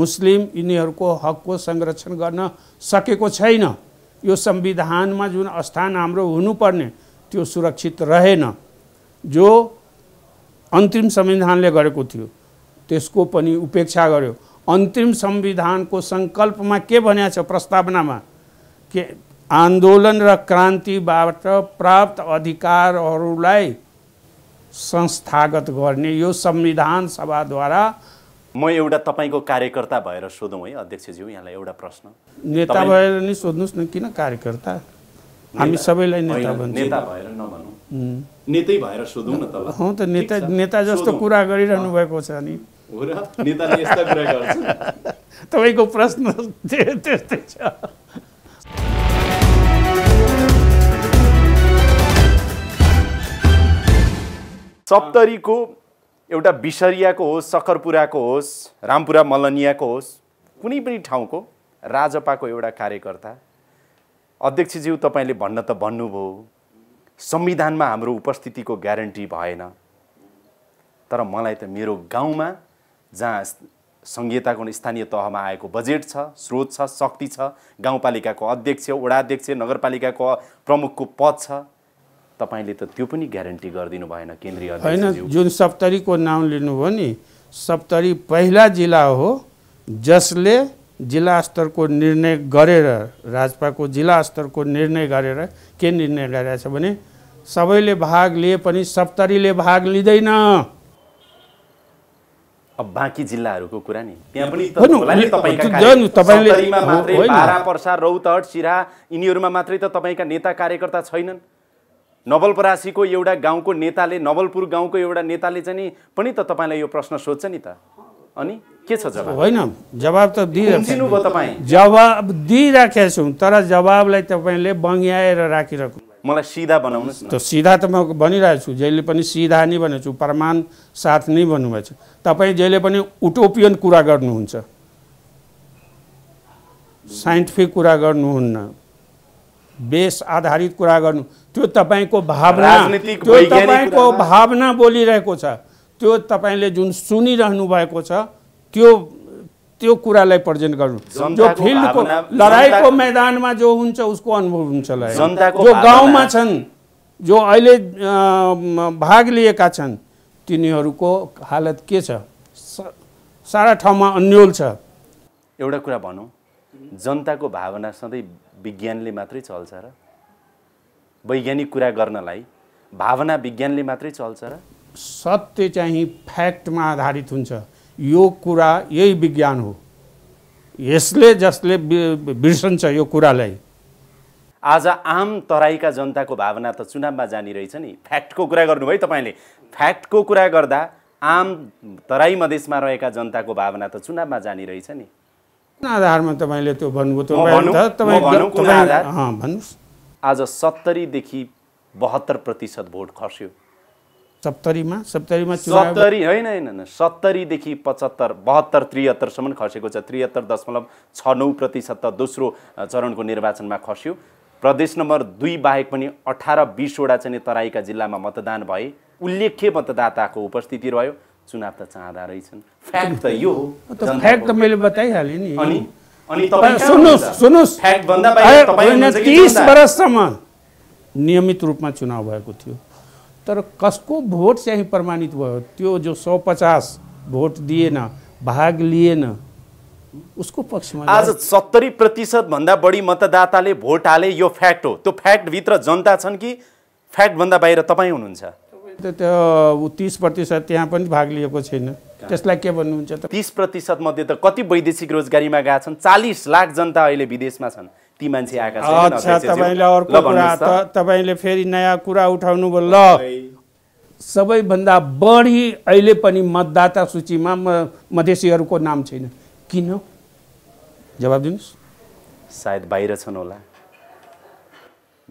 मुस्लिम यिनीहरूको हकको संरक्षण गर्न सकेको छैन यो संविधानमा जुन स्थान हाम्रो हुनुपर्ने त्यो सुरक्षित रहेन जो अन्तिम संविधानले गरेको थियो त्यसको पनि उपेक्षा गर्यो अन्तिम संविधानको सङ्कल्पमा के भनिएको छ प्रस्तावनामा के आन्दोलन र क्रान्तिबाट प्राप्त अधिकारहरूलाई संस्थागत गर्ने यो संविधान सभाद्वारा म एउटा तपाईँको कार्यकर्ता भएर सोधौँ है अध्यक्षज्यू यहाँलाई एउटा प्रश्न नेता भएर नि सोध्नुहोस् न किन कार्यकर्ता हामी सबैलाई नेता नेता भएर नभनौँ नेतै भएर सोधौँ न त हौ त नेता नेता जस्तो कुरा गरिरहनु भएको छ नि तपाईँको प्रश्न त्यस्तै छ सप्तरीको एउटा बिसरियाको होस् सक्खरपुराको होस् रामपुरा मलनियाको होस् कुनै पनि ठाउँको राजपाको एउटा कार्यकर्ता अध्यक्षज्यू तपाईँले भन्न त भन्नुभयो संविधानमा हाम्रो उपस्थितिको ग्यारेन्टी भएन तर मलाई त मेरो गाउँमा जहाँ संहिताको स्थानीय तहमा आएको बजेट छ स्रोत छ शक्ति छ गाउँपालिकाको अध्यक्ष वडाध्यक्ष नगरपालिकाको प्रमुखको पद छ तपाईँले त त्यो पनि ग्यारेन्टी गरिदिनु भएन केन्द्रीय होइन जुन सप्तरीको नाम लिनुभयो नि सप्तरी पहिला जिल्ला हो जसले जिल्ला स्तरको निर्णय गरेर राजपाको जिल्ला स्तरको निर्णय गरेर के निर्णय गरेछ भने सबैले भाग लिए पनि सप्तरीले भाग लिँदैन अब बाँकी जिल्लाहरूको कुरा नि त्यहाँ पनि रौतहट सिरा यिनीहरूमा मात्रै त तपाईँका नेता कार्यकर्ता छैनन् नवलपरासीको एउटा गाउँको नेताले नवलपुर गाउँको एउटा नेताले चाहिँ पनि त तपाईँलाई यो प्रश्न सोध्छ नि त अनि के छ जवाब होइन जवाब त दिइराख्नु भयो तपाईँ जवाब दिइराखेका छौँ तर जवाबलाई तपाईँले बङ्ग्याएर राखिरहेको मलाई सिधा बनाउनुहोस् त सिधा त म भनिरहेको छु जहिले पनि सिधा नै भनेको छु प्रमाण साथ नै भन्नुभएको छ तपाईँ जहिले पनि उटोपियन कुरा गर्नुहुन्छ साइन्टिफिक कुरा गर्नुहुन्न बेस आधारित कुरा गर्नु त्यो तपाईँको भावना त्यो तपाईँको भावना बोलिरहेको छ त्यो तपाईँले जुन सुनिरहनु भएको छ त्यो त्यो कुरालाई प्रेजेन्ट गर्नु जो फिल्डको लडाइँको मैदानमा जो हुन्छ उसको अनुभव हुन्छ जो गाउँमा छन् जो अहिले भाग लिएका छन् तिनीहरूको हालत के छ सारा ठाउँमा अन्यल छ एउटा कुरा भनौँ जनताको भावना सधैँ विज्ञानले मात्रै चल्छ र वैज्ञानिक कुरा गर्नलाई भावना विज्ञानले मात्रै चल्छ र सत्य चाहिँ फ्याक्टमा आधारित हुन्छ यो कुरा यही विज्ञान हो यसले जसले बिर्सन्छ यो कुरालाई आज आम तराईका जनताको भावना त चुनावमा जानी रहेछ नि फ्याक्टको कुरा गर्नुभयो तपाईँले फ्याक्टको कुरा गर्दा आम तराई मधेसमा रहेका जनताको भावना त चुनावमा जानी रहेछ नि आधारमा तपाईँले त्यो भन्नुभयो भन्नुहोस् आज सत्तरीदेखि बहत्तर प्रतिशत भोट खस्यो सप्तरीमा सप्तरीमा सत्तरी होइन होइन होइन सत्तरीदेखि पचहत्तर बहत्तर त्रिहत्तरसम्म खसेको छ त्रिहत्तर दशमलव छ नौ प्रतिशत त दोस्रो चरणको निर्वाचनमा खस्यो प्रदेश नम्बर दुई बाहेक पनि अठार बिसवटा चाहिँ तराईका जिल्लामा मतदान भए उल्लेख्य मतदाताको उपस्थिति रह्यो चुनाव त चाहँदा रहेछन् फ्याक्ट त यो हो फ्याक्ट त मैले बताइहालेँ नि अनि अनि सुन्नुहोस् सुन्नुहोस् फ्याक्ट भन्दा तिस वर्षसम्म नियमित रूपमा चुनाव भएको थियो तर कसको भोट चाहिँ प्रमाणित भयो त्यो जो सौ पचास भोट दिएन भाग लिएन उसको पक्षमा आज सत्तरी प्रतिशतभन्दा बढी मतदाताले भोट हाले यो फ्याक्ट हो त्यो फ्याक्टभित्र जनता छन् कि फ्याक्टभन्दा बाहिर तपाईँ हुनुहुन्छ त्यो तिस प्रतिशत त्यहाँ पनि भाग लिएको छैन त्यसलाई के भन्नुहुन्छ त तिस प्रतिशत मध्ये त कति वैदेशिक रोजगारीमा गएका छन् चालिस लाख जनता अहिले विदेशमा छन् ती मान्छे आएका अच्छा तपाईँले अर्को कुरा त तपाईँले फेरि नयाँ कुरा उठाउनु उठाउनुभयो ल सबैभन्दा बढी अहिले पनि मतदाता सूचीमा मधेसीहरूको नाम छैन किन जवाब दिनुहोस् सायद बाहिर छन् होला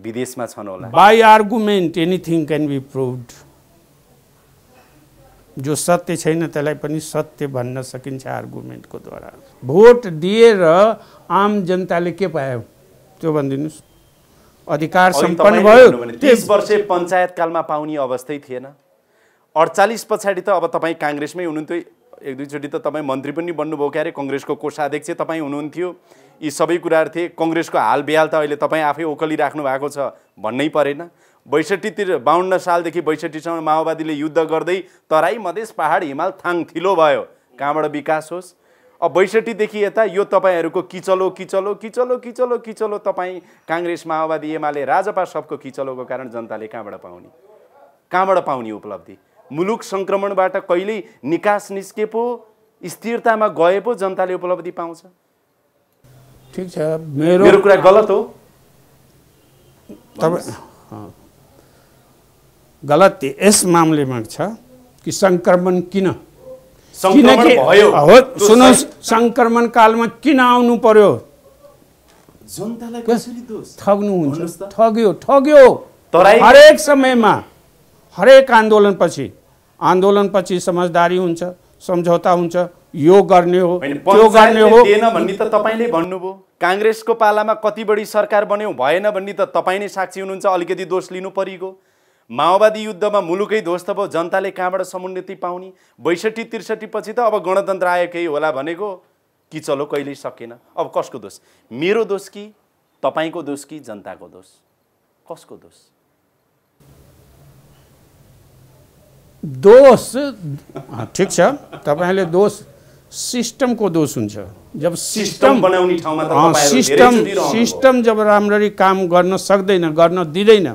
विदेशमा छन् होला by argument anything can be proved जो सत्य छैन त्यसलाई पनि सत्य भन्न सकिन्छ आर्गुमेन्टको द्वारा भोट दिएर आम जनताले के पायो त्यो भनिदिनुहोस् अधिकार सम्पन्न भयो तिस वर्ष पञ्चायतकालमा पाउने अवस्थै थिएन अडचालिस पछाडि त अब तपाईँ काङ्ग्रेसमै हुनुहुन्थ्यो एक दुईचोटि त तपाईँ मन्त्री पनि बन्नुभयो क्या अरे कङ्ग्रेसको कोषाध्यक्ष तपाईँ हुनुहुन्थ्यो यी सबै कुराहरू थिए कङ्ग्रेसको हाल बिहाल त अहिले तपाईँ आफै ओकलिराख्नु भएको छ भन्नै परेन बैसठीतिर बाहन्न सालदेखि बैसठीसम्म माओवादीले युद्ध गर्दै तराई मधेस पहाड हिमाल थाङ भयो कहाँबाट विकास होस् अब बैसठीदेखि यता यो तपाईँहरूको किचलो किचलो किचलो किचलो किचलो तपाईँ काङ्ग्रेस माओवादी एमाले राजपा सबको किचलोको कारण जनताले कहाँबाट पाउने कहाँबाट पाउने उपलब्धि मुलुक सङ्क्रमणबाट कहिल्यै निकास निस्के पो स्थिरतामा गए पो जनताले उपलब्धि पाउँछ ठिक छ मेरो कुरा गलत हो तपाईँ गलत यस मामलेमा छ कि सङ्क्रमण किन किनकि हो सुन्नुहोस् सङ्क्रमण कालमा किन आउनु पर्यो ठग्नुहुन्छ ठग्यो ठग्यो हरेक समयमा हरेक आन्दोलन पछि समझदारी हुन्छ सम्झौता हुन्छ यो गर्ने हो त्यो गर्ने हो भन्ने त तपाईँले भन्नुभयो काङ्ग्रेसको पालामा कति बढी सरकार बन्यो भएन भन्ने त तपाईँ नै साक्षी हुनुहुन्छ अलिकति दोष लिनु परिगयो माओवादी युद्धमा मुलुकै दोष त भयो जनताले कहाँबाट समुन्नति पाउने बैसठी त्रिसठी पछि त अब गणतन्त्र आयो केही होला भनेको कि चलो कहिल्यै सकेन अब कसको दोष मेरो दोष कि तपाईँको दोष कि जनताको दोष कसको दोष दोष ठिक छ तपाईँले दोष सिस्टमको दोष हुन्छ जब सिस्टम बनाउने ठाउँमा सिस्टम सिस्टम जब राम्ररी काम गर्न सक्दैन गर्न दिँदैन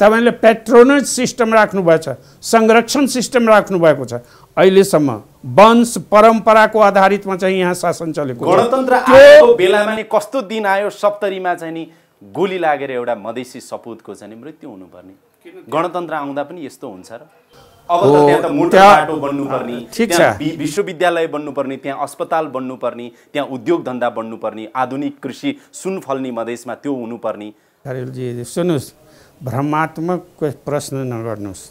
तपाईँले पेट्रोनेज सिस्टम राख्नुभएछ संरक्षण सिस्टम राख्नुभएको छ अहिलेसम्म वंश परम्पराको आधारितमा चाहिँ यहाँ शासन चलेको गणतन्त्र बेलामा नि कस्तो दिन आयो सप्तरीमा चाहिँ नि गोली लागेर एउटा मधेसी सपुतको चाहिँ नि मृत्यु हुनुपर्ने गणतन्त्र आउँदा पनि यस्तो हुन्छ र अब त त्यहाँ त मोटो बाटो त्यहाँ विश्वविद्यालय बन्नुपर्ने त्यहाँ अस्पताल बन्नुपर्ने त्यहाँ उद्योग धन्दा बन्नुपर्ने आधुनिक कृषि सुन फल्ने मधेसमा त्यो हुनुपर्ने सुन्नुहोस् भ्रमात्मक प्रश्न नगर्नुहोस्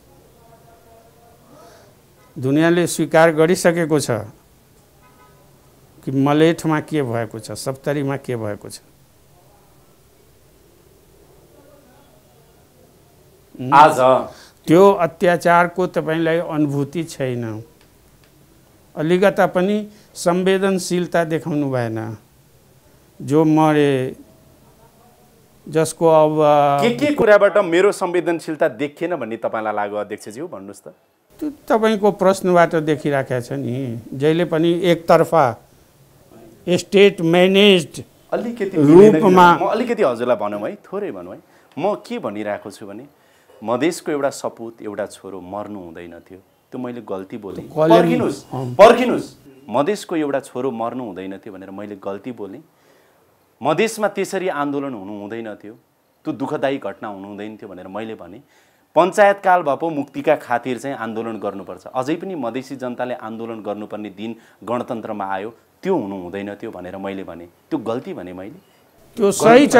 दुनियाँले स्वीकार गरिसकेको छ कि मलेठमा के भएको छ सप्तरीमा के भएको छ आज त्यो अत्याचारको तपाईँलाई अनुभूति छैन अलिकता पनि संवेदनशीलता देखाउनु भएन जो मरे जसको अब के के कुराबाट मेरो संवेदनशीलता देखिएन भन्ने तपाईँलाई लाग्यो अध्यक्षज्यू भन्नुहोस् त त्यो तपाईँको प्रश्नबाट देखिराखेको छ नि जहिले पनि एकतर्फा स्टेट म्यानेज अलिकति रूपमा अलिकति हजुरलाई भनौँ है थोरै भनौँ है म के भनिरहेको छु भने मधेसको एउटा सपुत एउटा छोरो मर्नु हुँदैन थियो त्यो मैले गल्ती बोलेँ पर्खिनुहोस् पर्खिनुहोस् मधेसको एउटा छोरो मर्नु हुँदैन थियो भनेर मैले गल्ती बोलेँ मधेसमा त्यसरी आन्दोलन हुनु हुँदैन थियो त्यो दुःखदायी घटना हुनु हुँदैन थियो भनेर मैले भने पञ्चायतकाल भए पो मुक्तिका खातिर चाहिँ आन्दोलन गर्नुपर्छ अझै पनि मधेसी जनताले आन्दोलन गर्नुपर्ने दिन गणतन्त्रमा आयो त्यो हुनु हुँदैन थियो भनेर मैले भने त्यो गल्ती भने मैले त्यो सही छ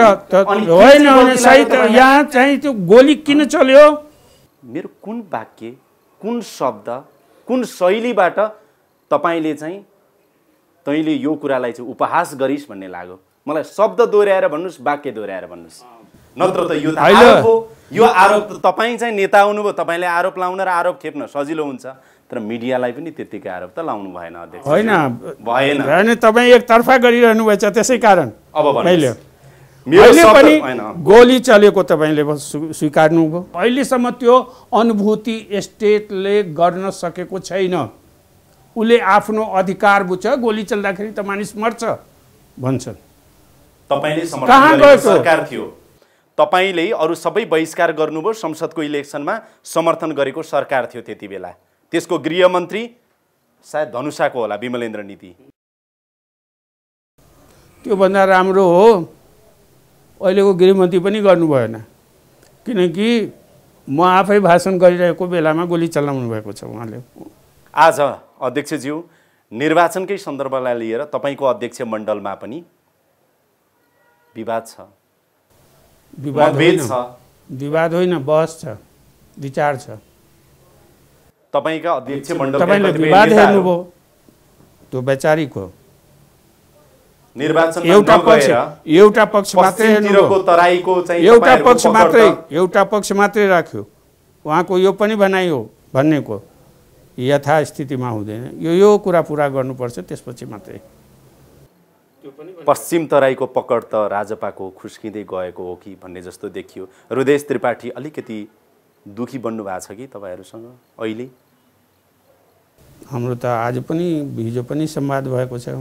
होइन सही यहाँ चाहिँ त्यो गोली किन चल्यो मेरो कुन वाक्य कुन शब्द कुन शैलीबाट तपाईँले चाहिँ तैँले यो कुरालाई चाहिँ उपहास गरिस् भन्ने लाग्यो मलाई शब्द दोहोऱ्याएर भन्नुहोस् वाक्य दोहोऱ्याएर भन्नुहोस् नत्र त यो आरोप हो यो आरोप त तपाईँ चाहिँ नेता आउनुभयो तपाईँले आरोप लाउन र आरोप खेप्न सजिलो हुन्छ तर मिडियालाई पनि त्यत्तिकै आरोप त लाउनु भएन अध्यक्ष होइन भएन होइन तपाईँ एकतर्फा गरिरहनु भएछ त्यसै कारण अब मैले मैले पनि गोली चलेको तपाईँले स्वीकार्नुभयो अहिलेसम्म त्यो अनुभूति स्टेटले गर्न सकेको छैन उसले आफ्नो अधिकार बुझ्छ गोली चल्दाखेरि त मानिस मर्छ भन्छन् तपाईँले सरकार थियो तपाईँले अरू सबै बहिष्कार गर्नुभयो संसदको इलेक्सनमा समर्थन गरेको सरकार थियो त्यति बेला त्यसको गृहमन्त्री सायद धनुषाको होला विमलेन्द्र नीति त्योभन्दा राम्रो हो अहिलेको गृहमन्त्री पनि गर्नु भएन किनकि म आफै भाषण गरिरहेको बेलामा गोली चलाउनु भएको छ उहाँले आज अध्यक्षज्यू निर्वाचनकै सन्दर्भलाई लिएर तपाईँको अध्यक्ष मण्डलमा पनि विवाद छ विवाद होइन विवाद होइन बहस छ विचार छ तपाईँका अध्यक्ष मण्डल तपाईँले विवाद हेर्नुभयो त्यो वैचारिक हो एउटा पक्ष एउटा पक्ष मात्रै एउटा पक्ष मात्रै एउटा पक्ष मात्रै राख्यो उहाँको यो पनि भनाइ हो भन्नेको यथास्थितिमा हुँदैन यो यो कुरा पुरा गर्नुपर्छ त्यसपछि मात्रै पश्चिम तराईको पकड त राजपाको खुस्किँदै गएको हो कि भन्ने जस्तो देखियो रुदेश त्रिपाठी अलिकति दुखी बन्नु भएको छ कि तपाईँहरूसँग अहिले हाम्रो त आज पनि हिजो पनि संवाद भएको छ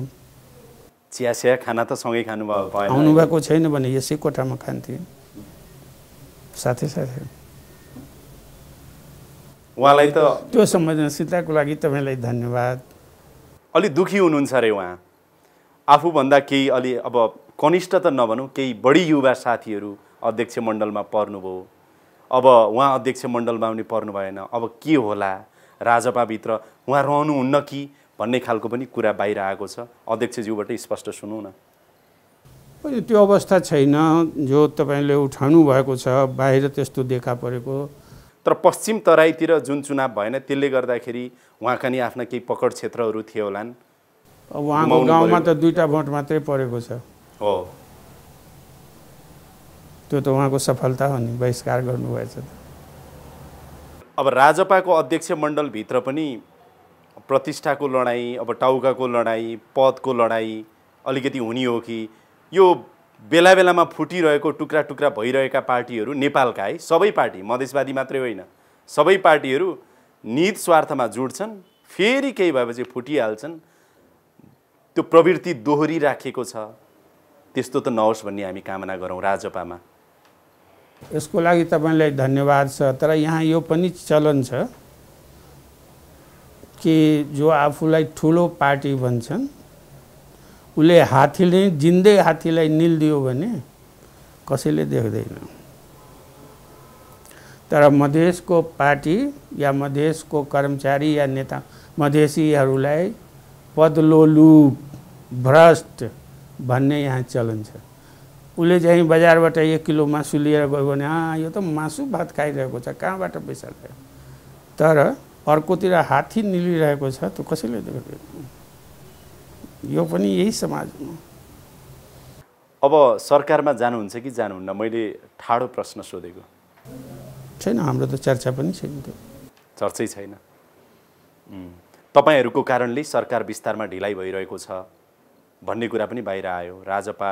चिया सिया खाना त सँगै खानुभयो आउनुभएको छैन भने यसै कोठामा खान्थे साथै साथै उहाँलाई त त्यो संवेदनशीलताको लागि तपाईँलाई धन्यवाद अलिक दुखी हुनुहुन्छ अरे उहाँ आफूभन्दा केही अलि अब कनिष्ठ त नभनौँ केही बढी युवा साथीहरू अध्यक्ष मण्डलमा पर्नुभयो अब उहाँ अध्यक्ष मण्डलमा पनि पर्नु भएन अब के होला राजपाभित्र उहाँ रहनुहुन्न कि भन्ने खालको पनि कुरा बाहिर आएको छ अध्यक्षज्यूबाट स्पष्ट सुनौ न त्यो अवस्था छैन जो तपाईँले उठाउनु भएको छ बाहिर त्यस्तो देखा परेको तर पश्चिम तराईतिर जुन चुनाव भएन त्यसले गर्दाखेरि उहाँका नि आफ्ना केही पकड क्षेत्रहरू थिए होलान् उहाँको गाउँमा त दुईवटा भोट मात्रै परेको छ हो त्यो त उहाँको सफलता हो नि बहिष्कार गर्नुभएछ अब राजपाको अध्यक्ष मण्डलभित्र पनि प्रतिष्ठाको लडाइँ अब टाउकाको लडाइँ पदको लडाइँ अलिकति हुने हो कि यो बेला बेलामा फुटिरहेको टुक्रा टुक्रा भइरहेका पार्टीहरू नेपालका है सबै पार्टी मधेसवादी मात्रै होइन सबै पार्टीहरू नित स्वार्थमा जुट्छन् फेरि केही भएपछि फुटिहाल्छन् त्यो प्रवृत्ति दोहोरिराखेको छ त्यस्तो त नहोस् भन्ने हामी कामना गरौँ राजपामा यसको लागि तपाईँलाई धन्यवाद छ तर यहाँ यो पनि चलन छ कि जो आफूलाई ठुलो पार्टी भन्छन् उसले हात्तीले जिन्दै हात्तीलाई निलिदियो भने कसैले देख्दैन तर मधेसको पार्टी या मधेसको कर्मचारी या नेता मधेसीहरूलाई पदलोलु भ्रष्ट भन्ने यहाँ चलन छ उसले चाहिँ बजारबाट एक किलो मासु लिएर गयो भने आ यो त मासु भात खाइरहेको छ कहाँबाट पैसा ल्यायो तर अर्कोतिर हात्ती निलिरहेको छ त्यो कसैले यो पनि यही समाज हो अब सरकारमा जानुहुन्छ कि जानुहुन्न मैले ठाडो प्रश्न सोधेको छैन हाम्रो त चर्चा पनि छैन त्यो चर्चै छैन तपाईँहरूको कारणले सरकार विस्तारमा ढिलाइ भइरहेको छ भन्ने कुरा पनि बाहिर आयो राजपा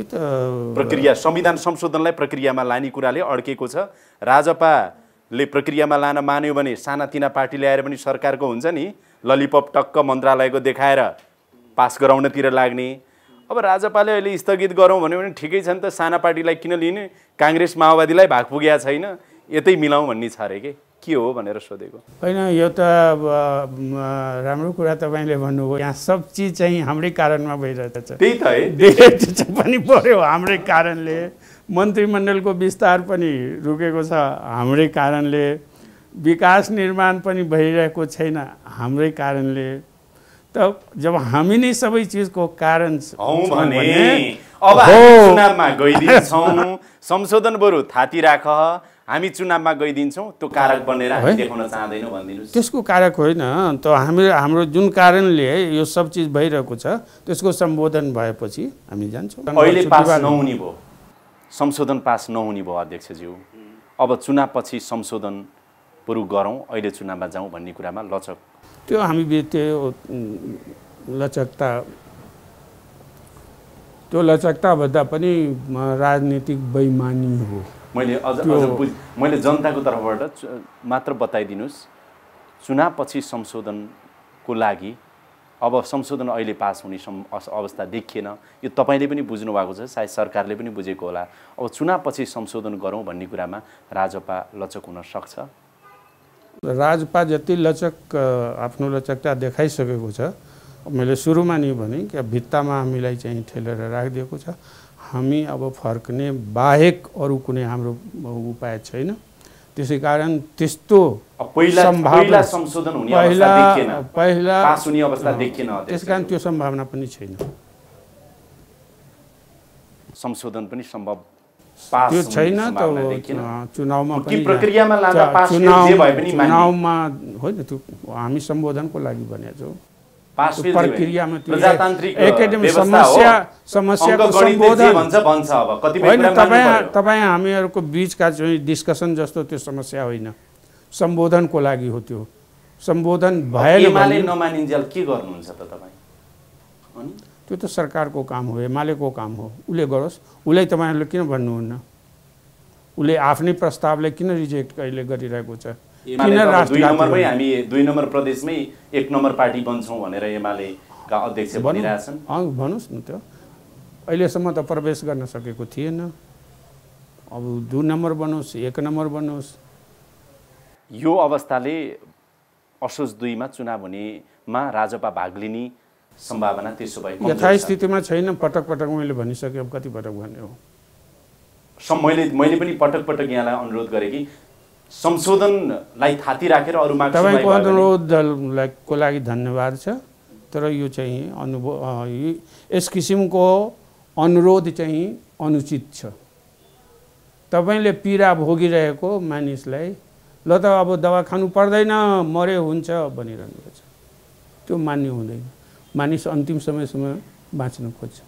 प्रक्रिया संविधान संशोधनलाई प्रक्रियामा लाने कुराले अड्केको छ राजपाले प्रक्रियामा लान मान्यो भने सानातिना पार्टी ल्याएर पनि सरकारको हुन्छ नि ललिपप टक्क मन्त्रालयको देखाएर पास गराउनतिर लाग्ने अब राजपाले अहिले स्थगित गरौँ भन्यो भने ठिकै छ नि त साना पार्टीलाई किन लिने काङ्ग्रेस माओवादीलाई भाग पुगेका छैन यतै मिलाउँ भन्ने छ अरे के के हो भनेर सोधेको होइन यो त राम्रो कुरा तपाईँले भन्नुभयो यहाँ सब चिज चाहिँ हाम्रै कारणमा भइरहेको छ त्यही त है पनि पऱ्यो हाम्रै कारणले मन्त्रीमण्डलको विस्तार पनि रुकेको छ हाम्रै कारणले विकास निर्माण पनि भइरहेको छैन हाम्रै कारणले त जब हामी नै सबै चिजको कारण भने अब चुनावमा संशोधन बरु थाती राख हामी चुनावमा गइदिन्छौँ त्यो कारक बनेर देखाउन चाहँदैनौँ भनिदिनुहोस् त्यसको कारक होइन त हामी हाम्रो जुन कारणले यो सब चिज भइरहेको छ त्यसको सम्बोधन भएपछि हामी जान्छौँ अहिले पास नहुने भयो संशोधन पास नहुने भयो अध्यक्षज्यू अब चुनावपछि संशोधन बरु गरौँ अहिले चुनावमा जाउँ भन्ने कुरामा लचक त्यो हामी त्यो लचकता त्यो लचकताभन्दा पनि राजनीतिक बैमानी हो मैले अझ अझ बुझ मैले जनताको तर्फबाट मात्र बताइदिनुहोस् चुनावपछि संशोधनको लागि अब संशोधन अहिले पास हुने अवस्था देखिएन यो तपाईँले पनि बुझ्नु भएको छ सायद सरकारले पनि बुझेको होला अब चुनावपछि संशोधन गरौँ भन्ने कुरामा राजपा लचक हुन सक्छ राजपा जति लचक आफ्नो लचकता देखाइसकेको छ मैले सुरुमा नि भने क्या भित्तामा हामीलाई चाहिँ ठेलेर राखिदिएको छ हामी अब फर्कने बाहेक अरू कुनै हाम्रो उपाय छैन त्यसै कारण त्यस्तो पहिला त्यस कारण त्यो सम्भावना पनि छैन संशोधन पनि सम्भव त्यो छैन त चुनावमा चुनावमा होइन त्यो हामी सम्बोधनको लागि भनेको छौँ प्रक्रियामा होइन तपाईँ तपाईँ हामीहरूको बिचका चाहिँ डिस्कसन जस्तो त्यो समस्या होइन सम्बोधनको लागि हो त्यो सम्बोधन भएन त्यो त सरकारको काम हो एमालेको काम हो उसले गरोस् उसलाई तपाईँहरूले किन भन्नुहुन्न उसले आफ्नै प्रस्तावलाई किन रिजेक्ट कहिले गरिरहेको छ दुई नम्बरमै हामी दुई नम्बर प्रदेशमै एक नम्बर पार्टी बन्छौँ भनेर एमालेका अध्यक्ष भन्नुहोस् न त्यो अहिलेसम्म त प्रवेश गर्न सकेको थिएन अब दुई नम्बर बनोस् एक नम्बर बनोस् यो अवस्थाले असोज दुईमा चुनाव हुनेमा राजपा भाग लिने सम्भावना त्यसो भए यथास्थितिमा छैन पटक पटक मैले भनिसकेँ अब कति पटक भन्यो हो मैले मैले पनि पटक पटक यहाँलाई अनुरोध गरेँ कि संशोधनलाई थाती राखेर अरू तपाईँको अनुरोधको लागि धन्यवाद छ तर यो चाहिँ अनुभव यस किसिमको अनुरोध चाहिँ अनुचित छ तपाईँले पीडा भोगिरहेको मानिसलाई ल त अब दवा खानु पर्दैन मरे हुन्छ भनिरहनु छ त्यो मान्य हुँदैन मानिस अन्तिम समयसम्म बाँच्न खोज्छ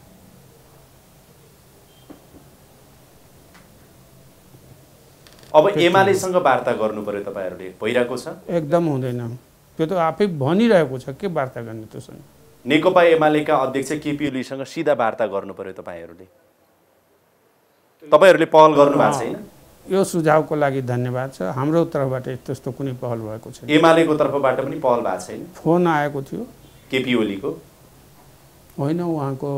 अब एमालेसँग वार्ता गर्नु पर्यो तपाईँहरूले भइरहेको छ एकदम हुँदैन त्यो त आफै भनिरहेको छ के वार्ता गर्ने त्योसँग नेकपा एमालेका अध्यक्ष केपी ओलीसँग सिधा वार्ता गर्नु पर्यो तपाईँहरूले तपाईँहरूले पहल गर्नु भएको छैन यो सुझावको लागि धन्यवाद छ हाम्रो तर्फबाट त्यस्तो कुनै पहल भएको छैन एमालेको तर्फबाट पनि पहल भएको छैन फोन आएको थियो केपी ओलीको होइन उहाँको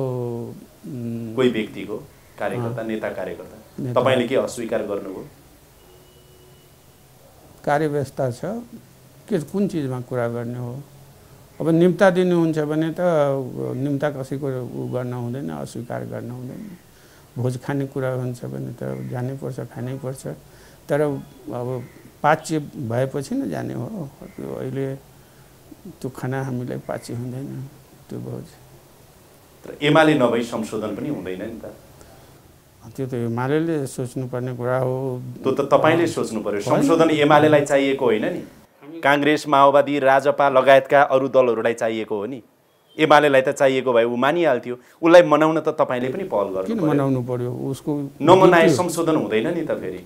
कोही व्यक्तिको कार्यकर्ता नेता कार्यकर्ता तपाईँले के अस्वीकार गर्नुभयो कार्यव्यवस्था छ के कुन चिजमा कुरा गर्ने हो अब निम्ता दिनुहुन्छ भने त निम्ता कसैको ऊ गर्न हुँदैन अस्वीकार गर्न हुँदैन भोज खाने कुरा हुन्छ भने त जानै पर्छ खानै पर्छ तर अब पाच्य भएपछि नै जाने हो त्यो अहिले त्यो खाना हामीलाई पाच्य हुँदैन त्यो भोज तर एमाले नभई संशोधन पनि हुँदैन नि त त्यो त एमाले सोच्नुपर्ने कुरा हो त्यो त तपाईँले सोच्नु पर्यो संशोधन एमालेलाई चाहिएको होइन नि काङ्ग्रेस माओवादी राजपा लगायतका अरू दलहरूलाई चाहिएको हो नि एमालेलाई त चाहिएको भए ऊ मानिहाल्थ्यो उसलाई मनाउन त तपाईँले पनि पहल गर्नु किन मनाउनु पर्यो उसको नमनाए संशोधन हुँदैन नि त फेरि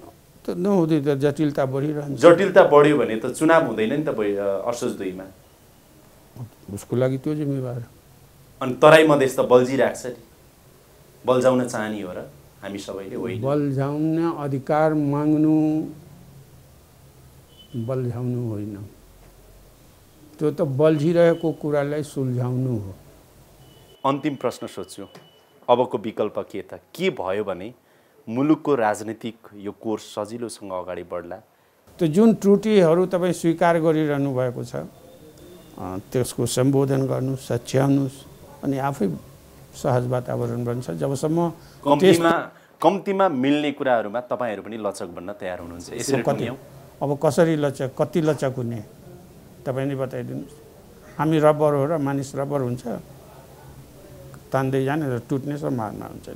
त नहुँदै त जटिलता बढिरहन्छ जटिलता बढ्यो भने त चुनाव हुँदैन नि त असोज दुईमा उसको लागि त्यो जिम्मेवार अनि तराई मधेस त बल्झिरहेको छ नि बल्झाउन चाहने हो र हामी सबैले होइन बल्झाउन अधिकार माग्नु बल्झाउनु होइन त्यो त बल्झिरहेको कुरालाई सुल्झाउनु हो अन्तिम प्रश्न सोध्छु अबको विकल्प के त के भयो भने मुलुकको राजनीतिक यो कोर्स सजिलोसँग अगाडि बढ्ला त्यो जुन त्रुटिहरू तपाईँ स्वीकार गरिरहनु भएको छ त्यसको सम्बोधन गर्नुहोस् सच्याउनुहोस् अनि आफै सहज वातावरण बन्छ जबसम्म कम्तीमा कम्तीमा मिल्ने कुराहरूमा तपाईँहरू पनि लचक बन्न तयार हुनुहुन्छ कति अब कसरी लचक कति लचक हुने तपाईँले बताइदिनुहोस् हामी रबर हो र मानिस रबर हुन्छ तान्दै जाने र टुट्ने सम्भावना हुन्छ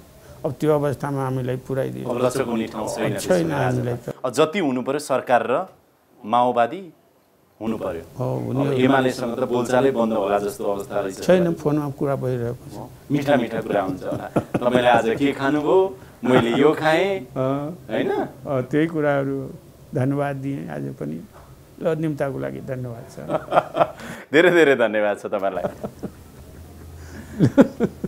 अब त्यो अवस्थामा हामीलाई पुऱ्याइदियो छैन हामीलाई जति हुनु पऱ्यो सरकार र माओवादी हुनु पर्यो एमालेसँग त बोलचालै बन्द होला जस्तो अवस्था रहेछ छैन फोनमा कुरा भइरहेको छ मिठा मिठा कुरा हुन्छ होला तपाईँले आज के खानुभयो मैले यो खाएँ होइन त्यही कुराहरू धन्यवाद दिएँ आज पनि ल निम्ताको लागि धन्यवाद छ धेरै धेरै धन्यवाद छ तपाईँलाई